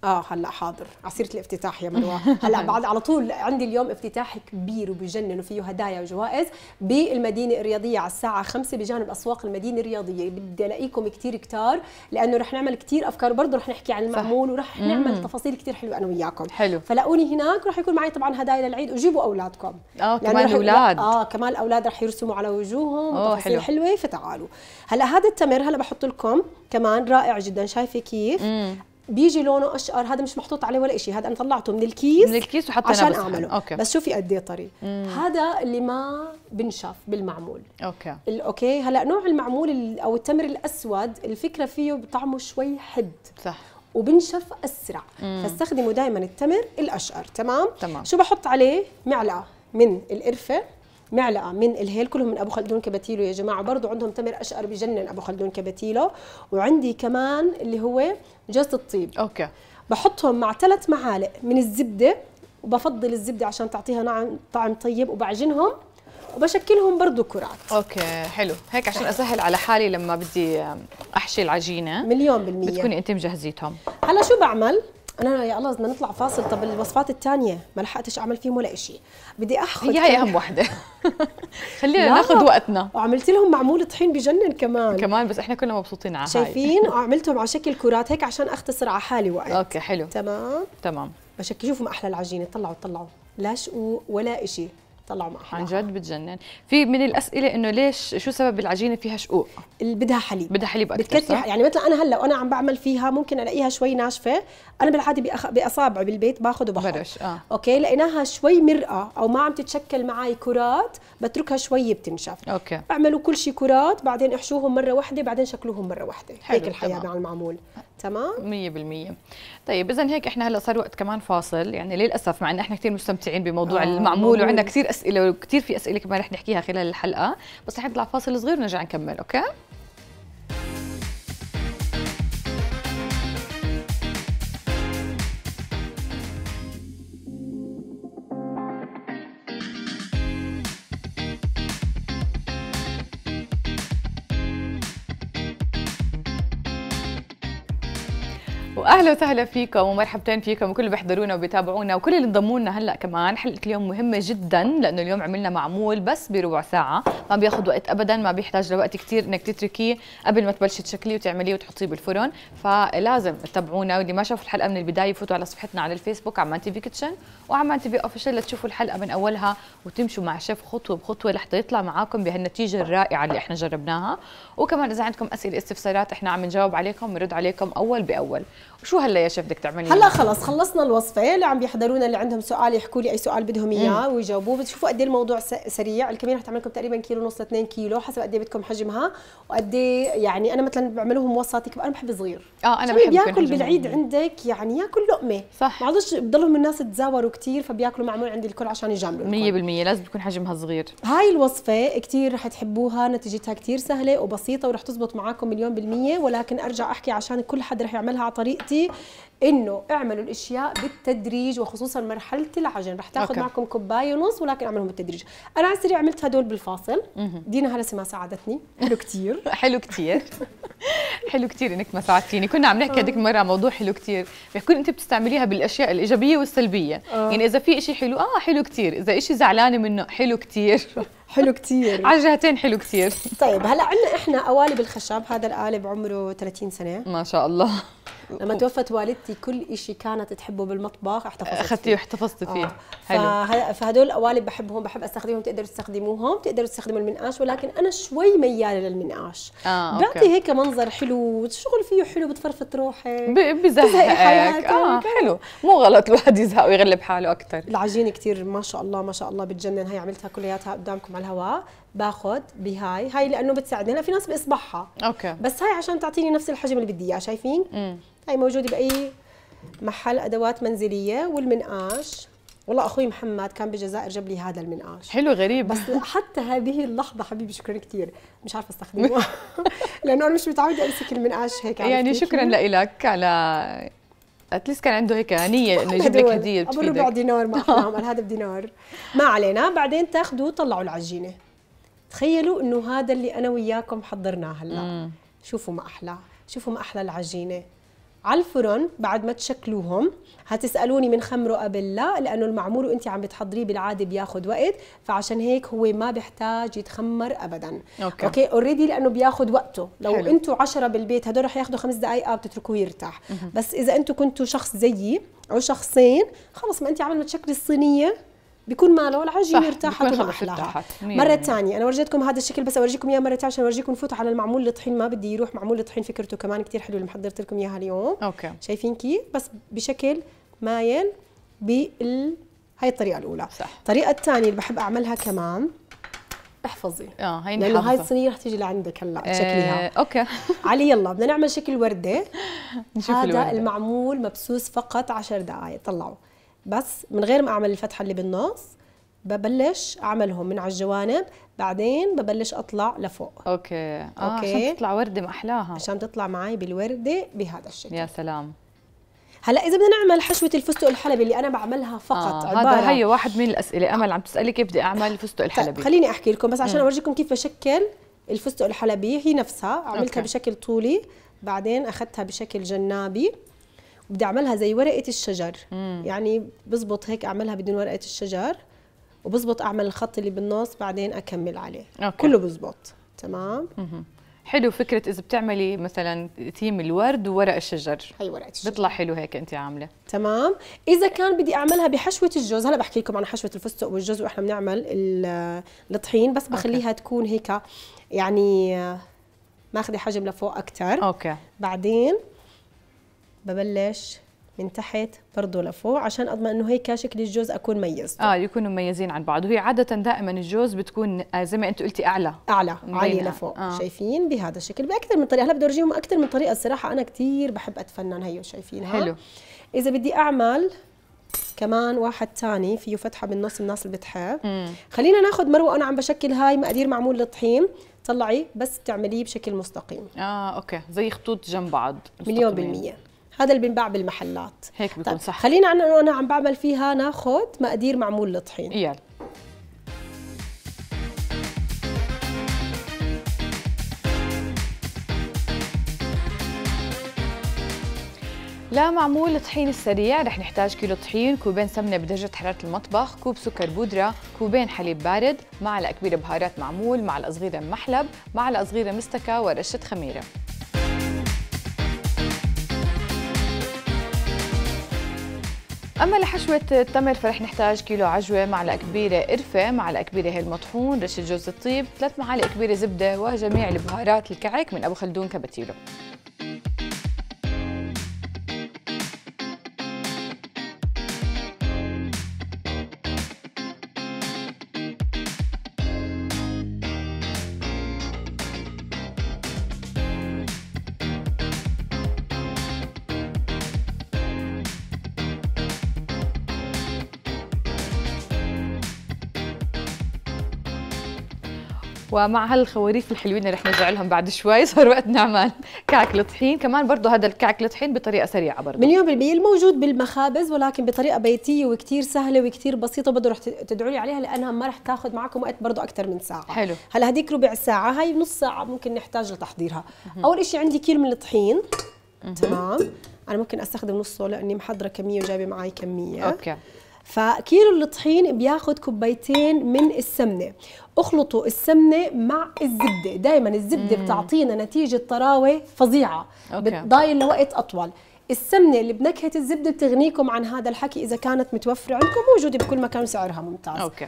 S2: اه هلا حاضر عصيرة الافتتاح يا مروه هلا بعد على طول عندي اليوم افتتاح كبير وبجنن وفيه هدايا وجوائز بالمدينه الرياضيه على الساعه 5 بجانب اسواق المدينه الرياضيه بدي الاقيكم كثير كتار لانه رح نعمل كثير افكار برضه رح نحكي عن المعمول ورح نعمل تفاصيل كثير حلوه انا وياكم حلو فلاقوني هناك رح يكون معي طبعا هدايا للعيد وجيبوا اولادكم اه كمان اولاد اه كمان الاولاد رح يرسموا على وجوههم تفاصيل حلوه فتعالوا هلا هذا التمر هلا بحط لكم كمان رائع جدا شايفه كيف مم. بيجي لونه اشقر هذا مش محطوط عليه ولا شيء هذا انا طلعته من الكيس من الكيس وحطيناه عشان اعمله أوكي. بس شوفي قد ايه طري هذا اللي ما بنشف بالمعمول اوكي اوكي هلا نوع المعمول او التمر الاسود الفكره فيه طعمه شوي حد صح وبنشف اسرع مم. فاستخدموا دائما التمر الاشقر تمام؟ تمام شو بحط عليه معلقه من القرفه معلقه من الهيل كلهم من ابو خلدون كباتيلو يا جماعه وبرضه عندهم تمر اشقر بجنن ابو خلدون كباتيلو وعندي كمان اللي هو جوز الطيب اوكي بحطهم مع ثلاث معالق من الزبده وبفضل الزبده عشان تعطيها نعم طعم طيب وبعجنهم وبشكلهم برضه كرات
S1: اوكي حلو هيك عشان اسهل على حالي لما بدي احشي العجينه مليون بالمية بتكوني انت مجهزيتهم
S2: هلا شو بعمل انا يا الله بدنا نطلع فاصل طب الوصفات الثانيه ما لحقتش اعمل فيهم ولا شيء بدي اخذ هي هي اهم وحده خلينا ناخذ وقتنا وعملت لهم معمول طحين بجنن كمان كمان بس احنا كنا مبسوطين على شايفين وعملتهم على شكل كرات هيك عشان اختصر على حالي وقت اوكي حلو تمام تمام بشكل شوفوا احلى العجينه طلعوا طلعوا لا شقوق ولا شيء طلعوا مقحلها عن جد بتجنن في من الاسئله انه ليش شو سبب العجينه فيها شقوق بدها حليب بدها حليب اكثر بتكتر يعني مثلا انا هلا وانا عم بعمل فيها ممكن الاقيها شوي ناشفه انا بالعاده بأخ... باصابعي بالبيت باخذ وبحط برش اه اوكي لقيناها شوي مرقه او ما عم تتشكل معي كرات بتركها شوي بتنشف اوكي بعملوا كل شيء كرات بعدين احشوهم مره واحده بعدين شكلوهم مره واحده هيك الحياه مع المعمول تمام
S1: 100% طيب اذا هيك احنا هلا صار وقت كمان فاصل يعني للاسف مع ان احنا كثير مستمتعين بموضوع آه المعمول وعندنا كثير اسئله وكثير في اسئله كمان رح نحكيها خلال الحلقه بس رح نطلع فاصل صغير ونرجع نكمل اوكي واهلا وسهلا فيكم ومرحبتين فيكم وكل اللي بيحضرونا وبيتابعونا وكل اللي انضموا لنا هلا كمان حلقه اليوم مهمه جدا لانه اليوم عملنا معمول بس بربع ساعه ما بياخذ وقت ابدا ما بيحتاج لوقت كثير انك تتركيه قبل ما تبلشي تشكليه وتعمليه وتحطيه بالفرن فلازم تتابعونا واللي ما شاف الحلقه من البدايه يفوتوا على صفحتنا على الفيسبوك عمان تي في كيتشن وعمان تي في اوفيشال لتشوفوا الحلقه من اولها وتمشوا مع شيف خطوه بخطوه لحتى يطلع معاكم بهالنتيجه الرائعه اللي احنا جربناها وكمان اذا عندكم اسئله استفسارات احنا عم نجاوب عليكم ونرد عليكم اول باول شو هلا يا شيف بدك تعملي هلا خلص خلصنا
S2: الوصفه اللي عم بيحضرونا اللي عندهم سؤال يحكوا لي اي سؤال بدهم اياه ويجاوبوه بتشوفوا قد ايه الموضوع سريع الكمين رح تعمل لكم تقريبا كيلو ونص ل 2 كيلو حسب قد ايه بدكم حجمها وقد ايه يعني انا مثلا بعملهم وسط انا بحب صغير اه انا بحب بياكل بالعيد عندك يعني ياكل لقمه صح معلش بضلهم الناس تزاوروا كثير فبياكلوا معمول عند الكل عشان يجاملوا 100% لازم تكون حجمها صغير هاي الوصفه كثير رح تحبوها نتيجتها كثير سهله وبسيطه ورح تزبط معاكم مليون بالميه ولكن ارجع احكي عشان كل حد رح يعملها على طريقتي نصيحتي انه اعملوا الاشياء بالتدريج وخصوصا مرحله العجن رح تاخذ معكم كوبايه ونص ولكن اعملهم بالتدريج انا على السريع عملت هدول بالفاصل دينا هلا ما ساعدتني حلو كثير حلو كثير حلو كثير انك ما ساعدتيني كنا عم نحكي هذيك المره آه. موضوع
S1: حلو كثير بيكون انت بتستعمليها بالاشياء الايجابيه والسلبيه آه. يعني اذا في شيء حلو اه حلو
S2: كثير اذا شيء زعلانه منه حلو كثير حلو كثير على الجهتين حلو كثير طيب هلا عندنا احنا قوالب الخشب هذا القالب عمره 30 سنه ما شاء الله لما توفت والدتي كل شيء كانت تحبه بالمطبخ احتفظت اخذتيه واحتفظت آه. فيه, آه. فهدول القوالب بحبهم بحب استخدمهم تقدروا تستخدموهم تقدروا تستخدموا المنقاش ولكن انا شوي مياله للمنقاش آه، بعطي هيك منظر حلو الشغل فيه حلو بتفرفط روحك بزهقك اه حلو مو غلط الواحد يزهق ويغلب حاله اكثر العجينه كثير ما شاء الله ما شاء الله بتجنن هي عملتها كلياتها قدامكم على الهواء باخذ بهاي هاي لانه بتساعدني هلا في ناس باصبعها اوكي بس هاي عشان تعطيني نفس الحجم اللي بدي اياه شايفين مم. هاي موجوده باي محل ادوات منزليه والمنقاش والله اخوي محمد كان بالجزائر جاب لي هذا المنقاش حلو غريب بس حتى هذه اللحظه حبيبي شكرا كثير مش عارفه استخدمه لانه انا مش متعوده امسك المنقاش هيك يعني شكرا لك على
S1: اتليست كان عنده هيك نيه انه يجيب لك هديه بتفيدك ربع
S2: دينار ما عمل هذا بدينار ما علينا بعدين تاخذوا طلعوا العجينه تخيلوا انه هذا اللي انا وياكم حضرناه هلا شوفوا ما احلى شوفوا ما احلى العجينه على الفرن بعد ما تشكلوهم هتسالوني من خمره قبل لا لانه المعمول وانت عم بتحضريه بالعاده بياخذ وقت فعشان هيك هو ما بيحتاج يتخمر ابدا اوكي اوكي اوريدي لانه بياخذ وقته لو انتم 10 بالبيت هدول رح ياخذوا خمس دقائق آه، بتتركوه يرتاح بس اذا انتم كنتوا شخص زيي او شخصين خلص ما انت عمل ما تشكلي الصينيه بيكون ماله العجينه ارتاحت ومحلاها مره ثانيه انا ورجيتكم هذا الشكل بس اورجيكم اياه مره ثانيه عشان اورجيكم نفوتوا على المعمول الطحين ما بدي يروح معمول الطحين فكرته كمان كثير حلو اللي محضرت لكم اياها اليوم اوكي شايفين كيف بس بشكل مايل بال هاي الطريقه الاولى صح الطريقه الثانيه اللي بحب اعملها كمان احفظي اه هي آه، لانه هاي الصينيه رح تيجي لعندك هلا آه، شكلها اوكي علي يلا بدنا نعمل شكل ورده نشوف هذا الورده. المعمول مبسوس فقط 10 دقائق طلعوا بس من غير ما اعمل الفتحه اللي بالنص ببلش اعملهم من على الجوانب بعدين ببلش اطلع لفوق اوكي آه اوكي عشان تطلع ورده ما احلاها عشان تطلع معي بالورده بهذا الشكل يا سلام هلا اذا بدنا نعمل حشوه الفستق الحلبي اللي انا بعملها آه، فقط آه هذا هي
S1: واحد من الاسئله امل عم تسالي كيف بدي اعمل الفستق طيب، الحلبي طيب خليني احكي
S2: لكم بس عشان اورجيكم كيف بشكل الفستق الحلبي هي نفسها عملتها أوكي. بشكل طولي بعدين اخذتها بشكل جنابي وبدي اعملها زي ورقه الشجر مم. يعني بزبط هيك اعملها بدون ورقه الشجر وبزبط اعمل الخط اللي بالنص بعدين اكمل عليه أوكي. كله بزبط تمام مم.
S1: حلو فكرة إذا بتعملي مثلا تيم الورد وورق الشجر هي ورقة الشجر
S2: بيطلع حلو هيك أنت عاملة تمام إذا كان بدي أعملها بحشوة الجوز هلا بحكي لكم عن حشوة الفستق والجوز وإحنا بنعمل الطحين بس بخليها أوكي. تكون هيك يعني ماخذة حجم لفوق أكثر أوكي بعدين ببلش من تحت برضه لفوق عشان اضمن انه هيك شكل الجوز اكون ميز اه يكونوا مميزين عن بعض وهي عاده دائما الجوز بتكون آه، زي ما انت قلتي اعلى اعلى عاليه لفوق آه. شايفين بهذا الشكل باكثر من طريقه هلا بدي اورجيهم اكثر من طريقه الصراحه انا كثير بحب اتفنن هيو شايفينها حلو اذا بدي اعمل كمان واحد ثاني فيه فتحه بالنص الناس اللي بتحب خلينا ناخذ مروه انا عم بشكل هاي مقادير معمول للطحين طلعي بس بتعمليه بشكل مستقيم اه اوكي زي خطوط جنب بعض مليون بالميه هذا اللي بنباع بالمحلات هيك بكون طيب، صح خلينا عن انا عم بعمل فيها ناخذ مقادير معمول للطحين يلا
S1: لمعمول الطحين السريع رح نحتاج كيلو طحين، كوبين سمنة بدرجة حرارة المطبخ، كوب سكر بودرة، كوبين حليب بارد، معلقة كبيرة بهارات معمول، معلقة صغيرة محلب، معلقة صغيرة مستكة ورشة خميرة. أما لحشوة التمر فرح نحتاج كيلو عجوة معلقة كبيرة قرفة معلقة كبيرة هي المطحون رشة جوز الطيب ثلاث معالق كبيرة زبدة وجميع البهارات الكعك من أبو خلدون كباتيرو ومع هالخواريف الحلوين اللي رح نرجع لهم بعد شوي صار وقت نعمل كعك الطحين كمان برضه هذا الكعك الطحين بطريقه سريعه برضه مليون
S2: بالمية الموجود بالمخابز ولكن بطريقه بيتيه وكثير سهله وكثير بسيطه برضه رح تدعوا لي عليها لانها ما رح تاخذ معكم وقت برضه اكثر من ساعه حلو هلا هذيك ربع ساعه هاي نص ساعه ممكن نحتاج لتحضيرها مهم. اول شيء عندي كيلو من الطحين تمام انا ممكن استخدم نصه لاني محضره كميه وجايبه معي كميه اوكي فكيلو الطحين بياخد كوبايتين من السمنه اخلطوا السمنه مع الزبده دائما الزبده مم. بتعطينا نتيجه طراوه فظيعه بتضايل لوقت اطول السمنه اللي بنكهه الزبده بتغنيكم عن هذا الحكي اذا كانت متوفره عندكم موجوده بكل مكان وسعرها ممتاز اوكي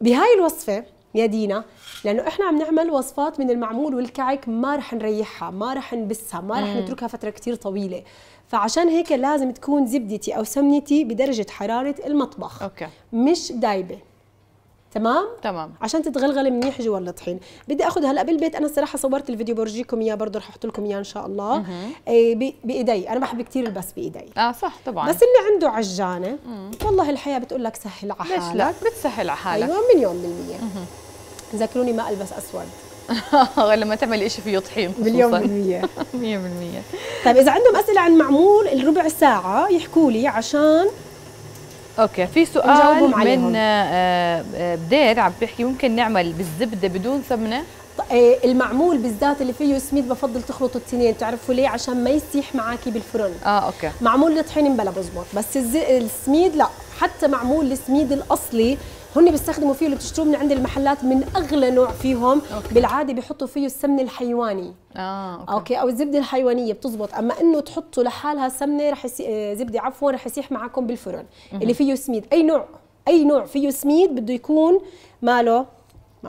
S2: بهاي الوصفه يا دينا لانه احنا عم نعمل وصفات من المعمول والكعك ما رح نريحها ما رح نبسها ما رح نتركها فتره كثير طويله فعشان هيك لازم تكون زبدتي او سمنتي بدرجه حراره المطبخ أوكي. مش دايبه تمام تمام عشان تتغلغل منيح جوا الطحين بدي اخذ هلا بالبيت انا الصراحه صورت الفيديو برجيكم اياه برضه رح احط لكم اياه ان شاء الله إيه بايدي انا بحب كثير البس بايدي اه صح طبعا بس اللي عنده عجانه مم. والله الحياه بتقول لك سهل على حالك ليش لا بتسهل على حالك ايوه مليون بالمية ذكروني ما البس اسود
S1: لما تعمل شيء فيه طحين مليون بالمية مية بالمية
S2: طيب إذا عندهم أسئلة عن معمول الربع ساعة يحكوا لي عشان اوكي في سؤال من آه، آه، بدير عم بيحكي ممكن نعمل بالزبده بدون سمنه طيب، إيه، المعمول بالذات اللي فيه سميد بفضل تخلطوا التنين بتعرفوا ليه عشان ما يسيح معاكي بالفرن اه اوكي معمول الطحين بلا بزبط بس السميد لا حتى معمول السميد الاصلي هن بيستخدموا فيه اللي بتشتروه من عند المحلات من اغلى نوع فيهم أوكي. بالعاده بيحطوا فيه السمن الحيواني اه اوكي, أوكي. او الزبده الحيوانيه بتزبط اما انه تحطوا لحالها سمنه رح يسي... آه، زبده عفوا رح يسيح معكم بالفرن مه. اللي فيه سميد اي نوع اي نوع فيه سميد بده يكون ماله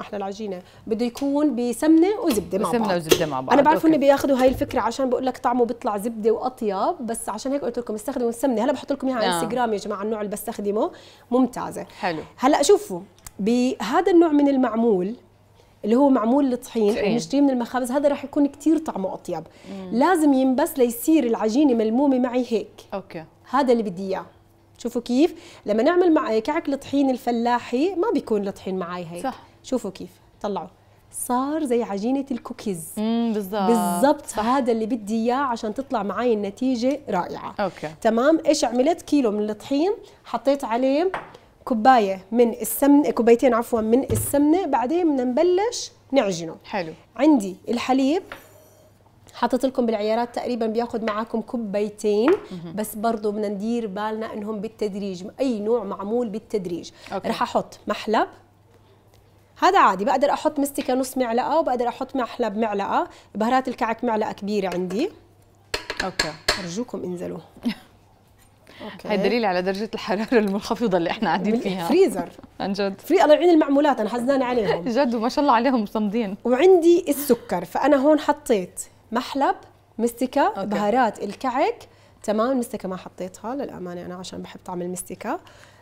S2: احلى العجينه بده يكون بسمنه وزبده مع بعض سمنه وزبده مع بعض انا بعرف انه بياخذوا هاي الفكره عشان بقول لك طعمه بيطلع زبده واطيب بس عشان هيك قلت لكم استخدموا السمنه هلا بحط لكم اياها على الانستغرام آه. يا جماعه النوع اللي بستخدمه ممتازه حلو هلا شوفوا بهذا النوع من المعمول اللي هو معمول الطحين بنشتريه من المخابز هذا راح يكون كثير طعمه اطيب مم. لازم ينبس ليصير العجينه ملمومه معي هيك اوكي هذا اللي بدي اياه شوفوا كيف لما نعمل مع كعك الطحين الفلاحي ما بيكون الطحين معي هيك صح شوفوا كيف طلعوا صار زي عجينه الكوكيز بالضبط بالضبط هذا اللي بدي اياه عشان تطلع معي النتيجه رائعه أوكي. تمام ايش عملت كيلو من الطحين حطيت عليه كوبايه من السمنه كوبايتين عفوا من السمنه بعدين بدنا نبلش نعجنه حلو عندي الحليب حطيت لكم بالعيارات تقريبا بياخذ معاكم كوبايتين بس برضه بدنا ندير بالنا انهم بالتدريج اي نوع معمول بالتدريج رح احط محلب هذا عادي بقدر احط مستكه نص معلقه وبقدر احط محلب معلقه بهارات الكعك معلقه كبيره عندي اوكي ارجوكم انزلوا اوكي هي دليل على درجه الحراره المنخفضه اللي احنا قاعدين فيها فريزر عن جد فري الله يعين المعمولات انا حزنانه عليهم جد وما شاء الله عليهم صامدين وعندي السكر فانا هون حطيت محلب مستكه أوكي. بهارات الكعك تمام المستكه ما حطيتها للامانه انا عشان بحب طعم المستكه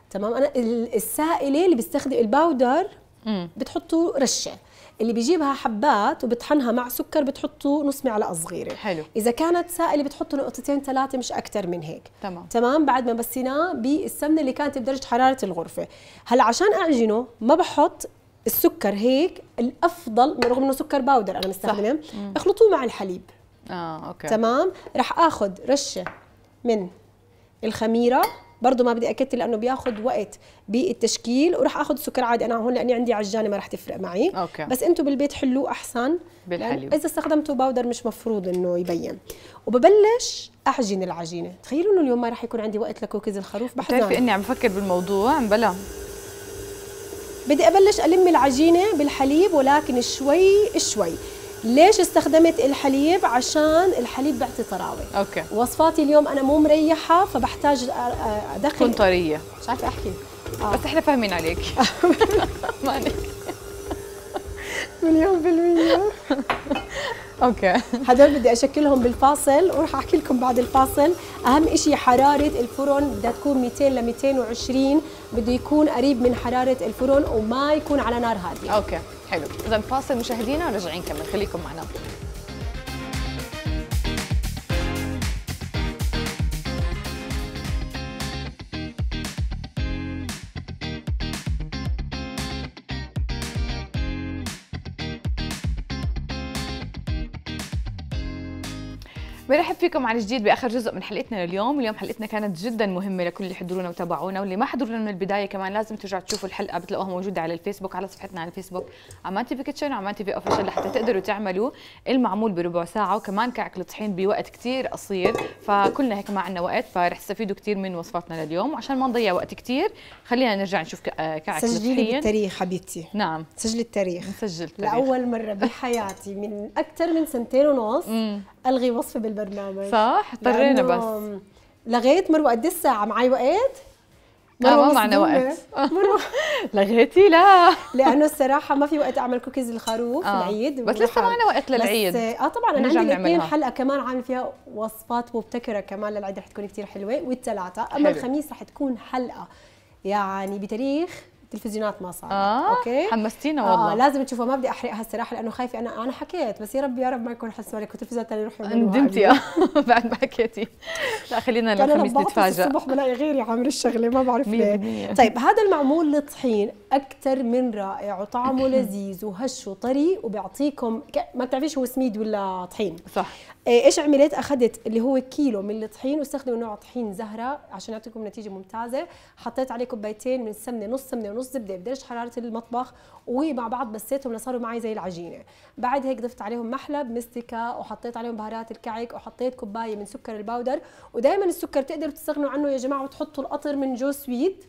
S2: تمام انا السائله اللي بستخدم الباودر بتحطوا رشه اللي بيجيبها حبات وبطحنها مع سكر بتحطوا نص معلقه صغيره حلو اذا كانت سائله بتحطوا نقطتين ثلاثه مش اكثر من هيك تمام تمام بعد ما بسيناه بالسمنه اللي كانت بدرجه حراره الغرفه هلا عشان اعجنه ما بحط السكر هيك الافضل رغم انه سكر باودر انا مستخدمه اخلطوه مع الحليب اه اوكي تمام راح اخذ رشه من الخميره برضه ما بدي اكتل لانه بياخذ وقت بالتشكيل وراح اخذ سكر عادي انا هون لاني عندي عجانه ما راح تفرق معي أوكي. بس انتم بالبيت حلوه احسن بالحليب اذا استخدمتوا باودر مش مفروض انه يبين وببلش اعجن العجينه تخيلوا انه اليوم ما راح يكون عندي وقت لكوكيز الخروف بحزن بتعرفي اني عم
S1: بفكر بالموضوع بلا
S2: بدي ابلش الم العجينه بالحليب ولكن شوي شوي ليش استخدمت الحليب عشان الحليب بيعطي طراوه اوكي وصفاتي اليوم انا مو مريحه فبحتاج آه، آه، ادخل تكون طريه مش عارفه احكي آه. بس احنا فاهمين عليك ماني مليون بالمية اوكي هدول بدي اشكلهم بالفاصل وراح احكي لكم بعد الفاصل اهم شيء حراره الفرن بدها تكون 200 ل 220 بده يكون قريب من حراره الفرن وما يكون على نار هاديه اوكي حلو اذا فاصل مشاهدينا وراجعين نكمل خليكم معنا
S1: برحب فيكم عن جديد باخر جزء من حلقتنا لليوم، اليوم حلقتنا كانت جدا مهمه لكل اللي حضرونا وتابعونا واللي ما حضرونا من البدايه كمان لازم ترجعوا تشوفوا الحلقه بتلاقوها موجوده على الفيسبوك على صفحتنا على الفيسبوك عمان تي في كيتشن وعمان تي في اوفيشال لحتى تقدروا تعملوا المعمول بربع ساعه وكمان كعك الطحين بوقت كثير قصير، فكلنا هيك ما عندنا وقت فرح تستفيدوا كثير من وصفاتنا لليوم وعشان ما نضيع وقت كثير خلينا نرجع نشوف كعك الطحين آه، سجلي
S2: التاريخ حبيبتي نعم سجلي التاريخ سجل التاريخ. لاول مره بحياتي من اكثر من سنتين ونص الغي وصفه بالبرد البرنامج صح اضطرينا بس لغيت مروه قد إيه الساعه معي وقت لا ما معنا وقت لغيتي لا لانه الصراحه ما في وقت اعمل كوكيز الخروف آه. العيد بس لسه معنا وقت للعيد بس اه طبعا انا عندي الاثنين حلقه كمان عامل فيها وصفات مبتكره كمان للعيد رح تكون كثير حلوه والثلاثه اما حلو. الخميس رح تكون حلقه يعني بتاريخ تلفزيونات ما صار آه اوكي حمستينا آه، والله آه لازم تشوفوها ما بدي احرقها الصراحه لانه خايفه انا انا حكيت بس يا رب يا رب ما يكون حس عليك تلفزيونات ثاني يروحوا ندمتي اه بعد ما حكيتي لا خلينا الخميس نتفاجئ الصبح بلاقي غيري عامل الشغله ما بعرف ليه طيب هذا المعمول الطحين اكثر من رائع وطعمه لذيذ وهش وطري وبيعطيكم ما بتعرفيش هو سميد ولا طحين صح آه، ايش عملت اخذت اللي هو كيلو من الطحين واستخدموا نوع طحين زهره عشان يعطيكم نتيجه ممتازه حطيت عليه كوبايتين من السمنه نص سمنه ونص زبده بدرجه حراره المطبخ ومع بعض بسيتهم لصاروا معي زي العجينه بعد هيك ضفت عليهم محلب مستكا وحطيت عليهم بهارات الكعك وحطيت كوبايه من سكر الباودر ودائما السكر تقدروا تستغنوا عنه يا جماعه وتحطوا القطر من جو سويت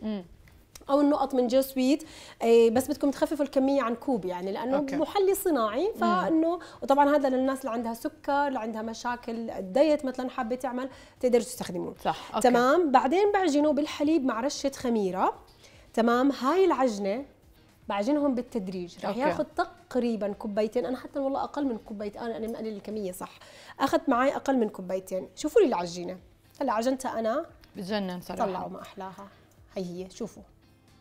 S2: او النقط من جو سويت إيه، بس بدكم تخففوا الكميه عن كوب يعني لانه أوكي. محلي صناعي فانه وطبعا هذا للناس اللي عندها سكر اللي عندها مشاكل الدايت مثلا حابه تعمل تقدروا تستخدموه صح أوكي. تمام بعدين بعجنه بالحليب مع رشه خميره تمام هاي العجنه بعجنهم بالتدريج رح ياخذ تقريبا كوبايتين انا حتى والله اقل من كوبايتين انا انا مقلل الكميه صح اخذت معي اقل من كوبايتين شوفوا لي العجينه هلا عجنتها انا بتجنن صراحه طلعوا ما احلاها هي هي شوفوا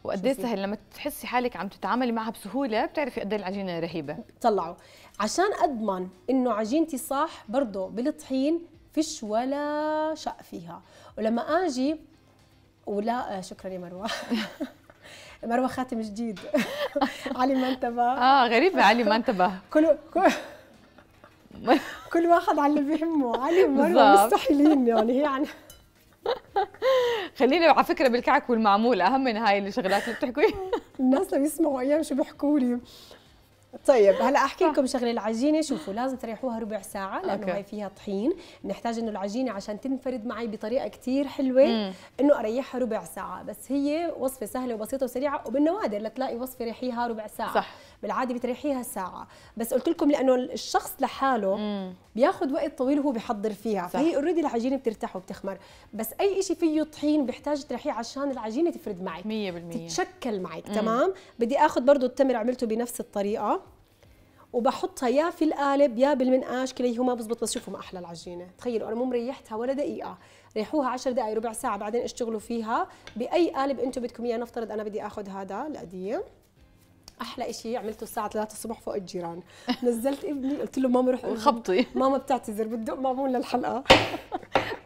S2: وقد ايه سهل لما تحسي حالك عم تتعاملي معها بسهوله بتعرفي قد العجينه رهيبه طلعوا عشان اضمن انه عجينتي صح برضه بالطحين فيش ولا شق فيها ولما اجي ولا آه، شكرا يا مروه مروه خاتم جديد علي ما انتبه اه غريبه علي ما انتبه كل كل واحد على اللي بيهمه علي ومروه مستحيلين يعني هي عن
S1: خلينا على فكره بالكعك والمعمول اهم من هاي الشغلات اللي بتحكوها
S2: الناس لو يسمعوا ايام شو بيحكوا لي طيب هلا احكي لكم شغله العجينه شوفوا لازم تريحوها ربع ساعه لانه هي فيها طحين بنحتاج انه العجينه عشان تنفرد معي بطريقه كثير حلوه انه اريحها ربع ساعه بس هي وصفه سهله وبسيطه وسريعه وبالنوادر لتلاقي وصفه ريحيها ربع ساعه صح. بالعاده بتريحيها ساعه بس قلت لكم لانه الشخص لحاله مم. بياخذ وقت طويل وهو بيحضر فيها صح. فهي اوريدي العجينه بترتاح وبتخمر بس اي شيء فيه طحين بحتاج تريحيه عشان العجينه تفرد معك 100% تتشكل معك تمام بدي اخذ برضه التمر عملته بنفس الطريقه وبحطها يا في القالب يا بالمنقاش كليهما بزبط بس شوفوا ما احلى العجينه تخيلوا انا مو مريحتها ولا دقيقه ريحوها 10 دقائق ربع ساعه بعدين اشتغلوا فيها باي قالب انتم بدكم اياه نفترض انا بدي اخذ هذا القديم احلى شيء عملته الساعه 3 الصبح فوق الجيران نزلت ابني قلت له ماما روح خبطي ماما بتعتذر بتدق معمول للحلقه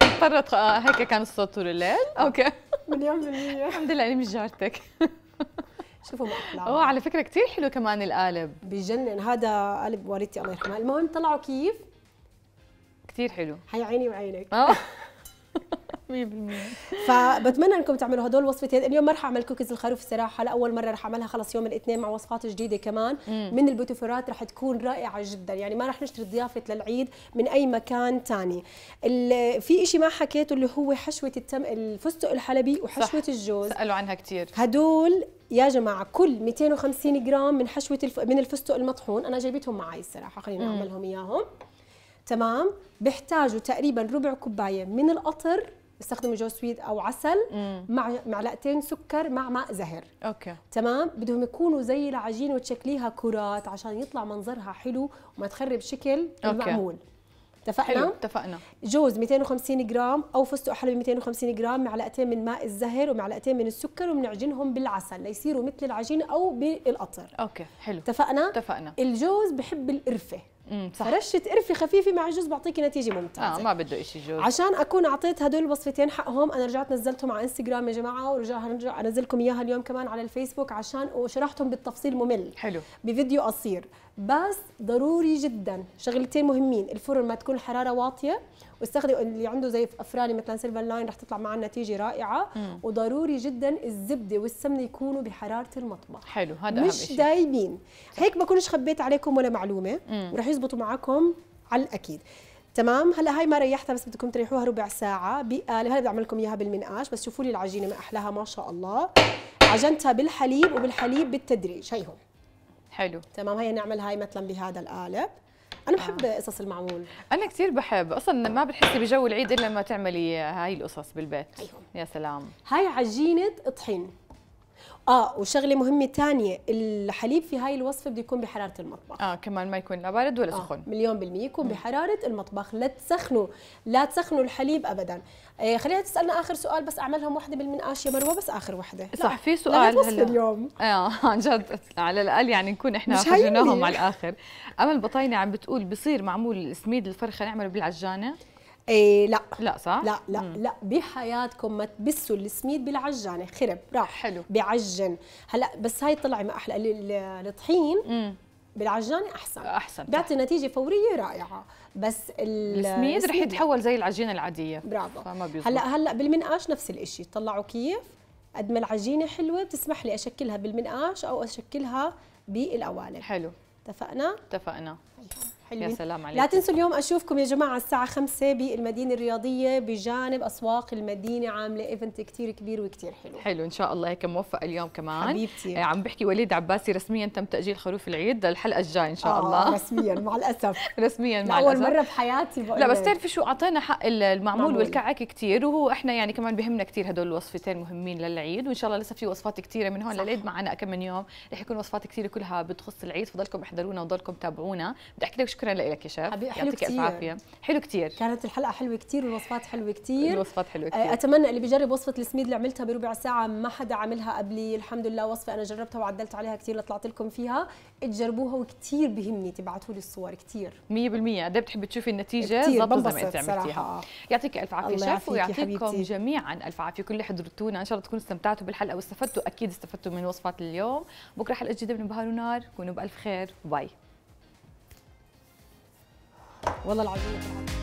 S1: اضطرت آه، هيك كان الصوت طول الليل
S2: آه. اوكي مليون بالمية الحمد لله اني مش جارتك شوفوا ما احلى اوه على فكره كثير حلو كمان القالب بجنن هذا قلب والدتي الله يرحمها المهم طلعوا كيف كثير حلو هي عيني وعينك 100% فبتمنى انكم تعملوا هدول وصفتين اليوم ما رح اعمل كوكيز الخروف الصراحه لاول مره رح اعملها خلص يوم الاثنين مع وصفات جديده كمان مم. من البوتيفورات رح تكون رائعه جدا يعني ما رح نشتري ضيافه للعيد من اي مكان ثاني في شيء ما حكيته اللي هو حشوه التم الفستق الحلبي وحشوه صح. الجوز سالوا عنها كثير هدول يا جماعه كل 250 جرام من حشوه الف... من الفستق المطحون انا جايبتهم معي الصراحه خليني اعملهم اياهم تمام بيحتاجوا تقريبا ربع كوبايه من القطر بيستخدموا جوز او عسل مع معلقتين سكر مع ماء زهر اوكي تمام بدهم يكونوا زي العجينه وتشكليها كرات عشان يطلع منظرها حلو وما تخرب شكل المعمول اتفقنا؟ حلو اتفقنا جوز 250 جرام او فستق حلبي 250 جرام معلقتين من ماء الزهر ومعلقتين من السكر وبنعجنهم بالعسل ليصيروا مثل العجين او بالقطر اوكي حلو اتفقنا؟ اتفقنا الجوز بحب القرفه صح. فرشه قرفه خفيفه مع الجوز بعطيك نتيجه ممتازه اه ما
S1: بده شيء جوز
S2: عشان اكون اعطيت هدول الوصفتين حقهم انا رجعت نزلتهم على انستغرام يا جماعه ورجع هنرجع انزلكم اياها اليوم كمان على الفيسبوك عشان وشرحتهم بالتفصيل ممل حلو بفيديو قصير بس ضروري جدا شغلتين مهمين الفرن ما تكون الحراره واطيه واستخدم اللي عنده زي افراني مثلا سيلفر لاين رح تطلع معنا نتيجه رائعه مم. وضروري جدا الزبده والسمنه يكونوا بحراره المطبخ حلو هذا مش دايبين هيك بكونش خبيت عليكم ولا معلومه مم. ورح يزبطوا معكم على الاكيد تمام هلا هاي ما ريحتها بس بدكم تريحوها ربع ساعه بقاله هلا بدي اعمل لكم اياها بالمنقاش بس شوفوا لي العجينه ما احلاها ما شاء الله عجنتها بالحليب وبالحليب بالتدريج هيهم حلو تمام هي نعمل هاي مثلا بهذا القالب انا آه. بحب آه. قصص المعمول انا كثير بحب اصلا ما بتحسي بجو العيد الا لما تعملي هاي
S1: القصص بالبيت ايوه
S2: يا سلام هاي عجينه طحين اه وشغله مهمه ثانيه الحليب في هاي الوصفه بده يكون بحراره المطبخ اه كمان ما يكون لا بارد ولا آه، سخن آه مليون بالميه يكون بحراره المطبخ لا تسخنوا لا تسخنوا الحليب ابدا آه خلينا تسالنا اخر سؤال بس اعملهم وحده بالمنقاش يا مروه بس اخر وحده صح في سؤال هلا اليوم
S1: اه عن جد على الاقل يعني نكون احنا فرجناهم على الاخر امل بطاينه عم بتقول
S2: بصير معمول سميد الفرخه نعمله بالعجانه إيه لا لا صح؟ لا لا مم. لا بحياتكم ما تبسوا السميد بالعجانه خرب راح حلو بعجن هلا بس هاي طلعي ما احلى الطحين بالعجانه احسن احسن بيعطي نتيجه فوريه رائعه بس السميد رح يتحول زي العجينه العاديه برافو فما بيزبط. هلا هلا بالمنقاش نفس الشيء طلعوا كيف قد ما العجينه حلوه بتسمح لي اشكلها بالمنقاش او اشكلها بالقوالب حلو اتفقنا اتفقنا حلوين يا سلام عليك. لا تنسوا اليوم اشوفكم يا جماعه الساعه 5 بالمدينه الرياضيه بجانب اسواق المدينه عامله ايفنت كثير كبير وكثير حلو
S1: حلو ان شاء الله هيك موفق اليوم كمان حبيبتي إيه، عم بحكي وليد عباسي رسميا تم تاجيل خروف العيد للحلقه الجايه ان شاء آه الله رسميا
S2: مع الاسف
S1: رسميا مع الاسف اول مره
S2: بحياتي بقول لا بس تعرفي
S1: شو اعطينا حق المعمول والكعك كثير وهو احنا يعني كمان بهمنا كثير هدول الوصفتين مهمين للعيد وان شاء الله لسه في وصفات كثيره من هون للعيد معنا كم من يوم رح يكون وصفات كثيره كلها بتخص العيد فضلكم احضرونا وضلكم تابعونا بدي احكي لك شكرا لك
S2: يا شيف يعطيك الف عافيه حلو كثير كانت الحلقه حلوه كثير والوصفات حلوه كثير الوصفات حلوه آه، كثير اتمنى اللي بيجرب وصفه السميد اللي عملتها بربع ساعه ما حدا عملها قبلي الحمد لله وصفه انا جربتها وعدلت عليها كثير لطلعت لكم فيها تجربوها وكثير بهمني تبعتوا لي الصور كثير 100%
S1: قد إيه بتحبي تشوفي النتيجه بالضبط زي ما انت عملتيها يعطيك الف عافيه شاف ويعطيكم جميعا الف عافيه كل اللي حضرتونا ان شاء الله تكونوا استمتعتوا بالحلقه واستفدتوا اكيد استفدتوا من وصفات اليوم بكره حلقه جديده من بهار ونار كونوا بالف خير باي
S2: والله العظيم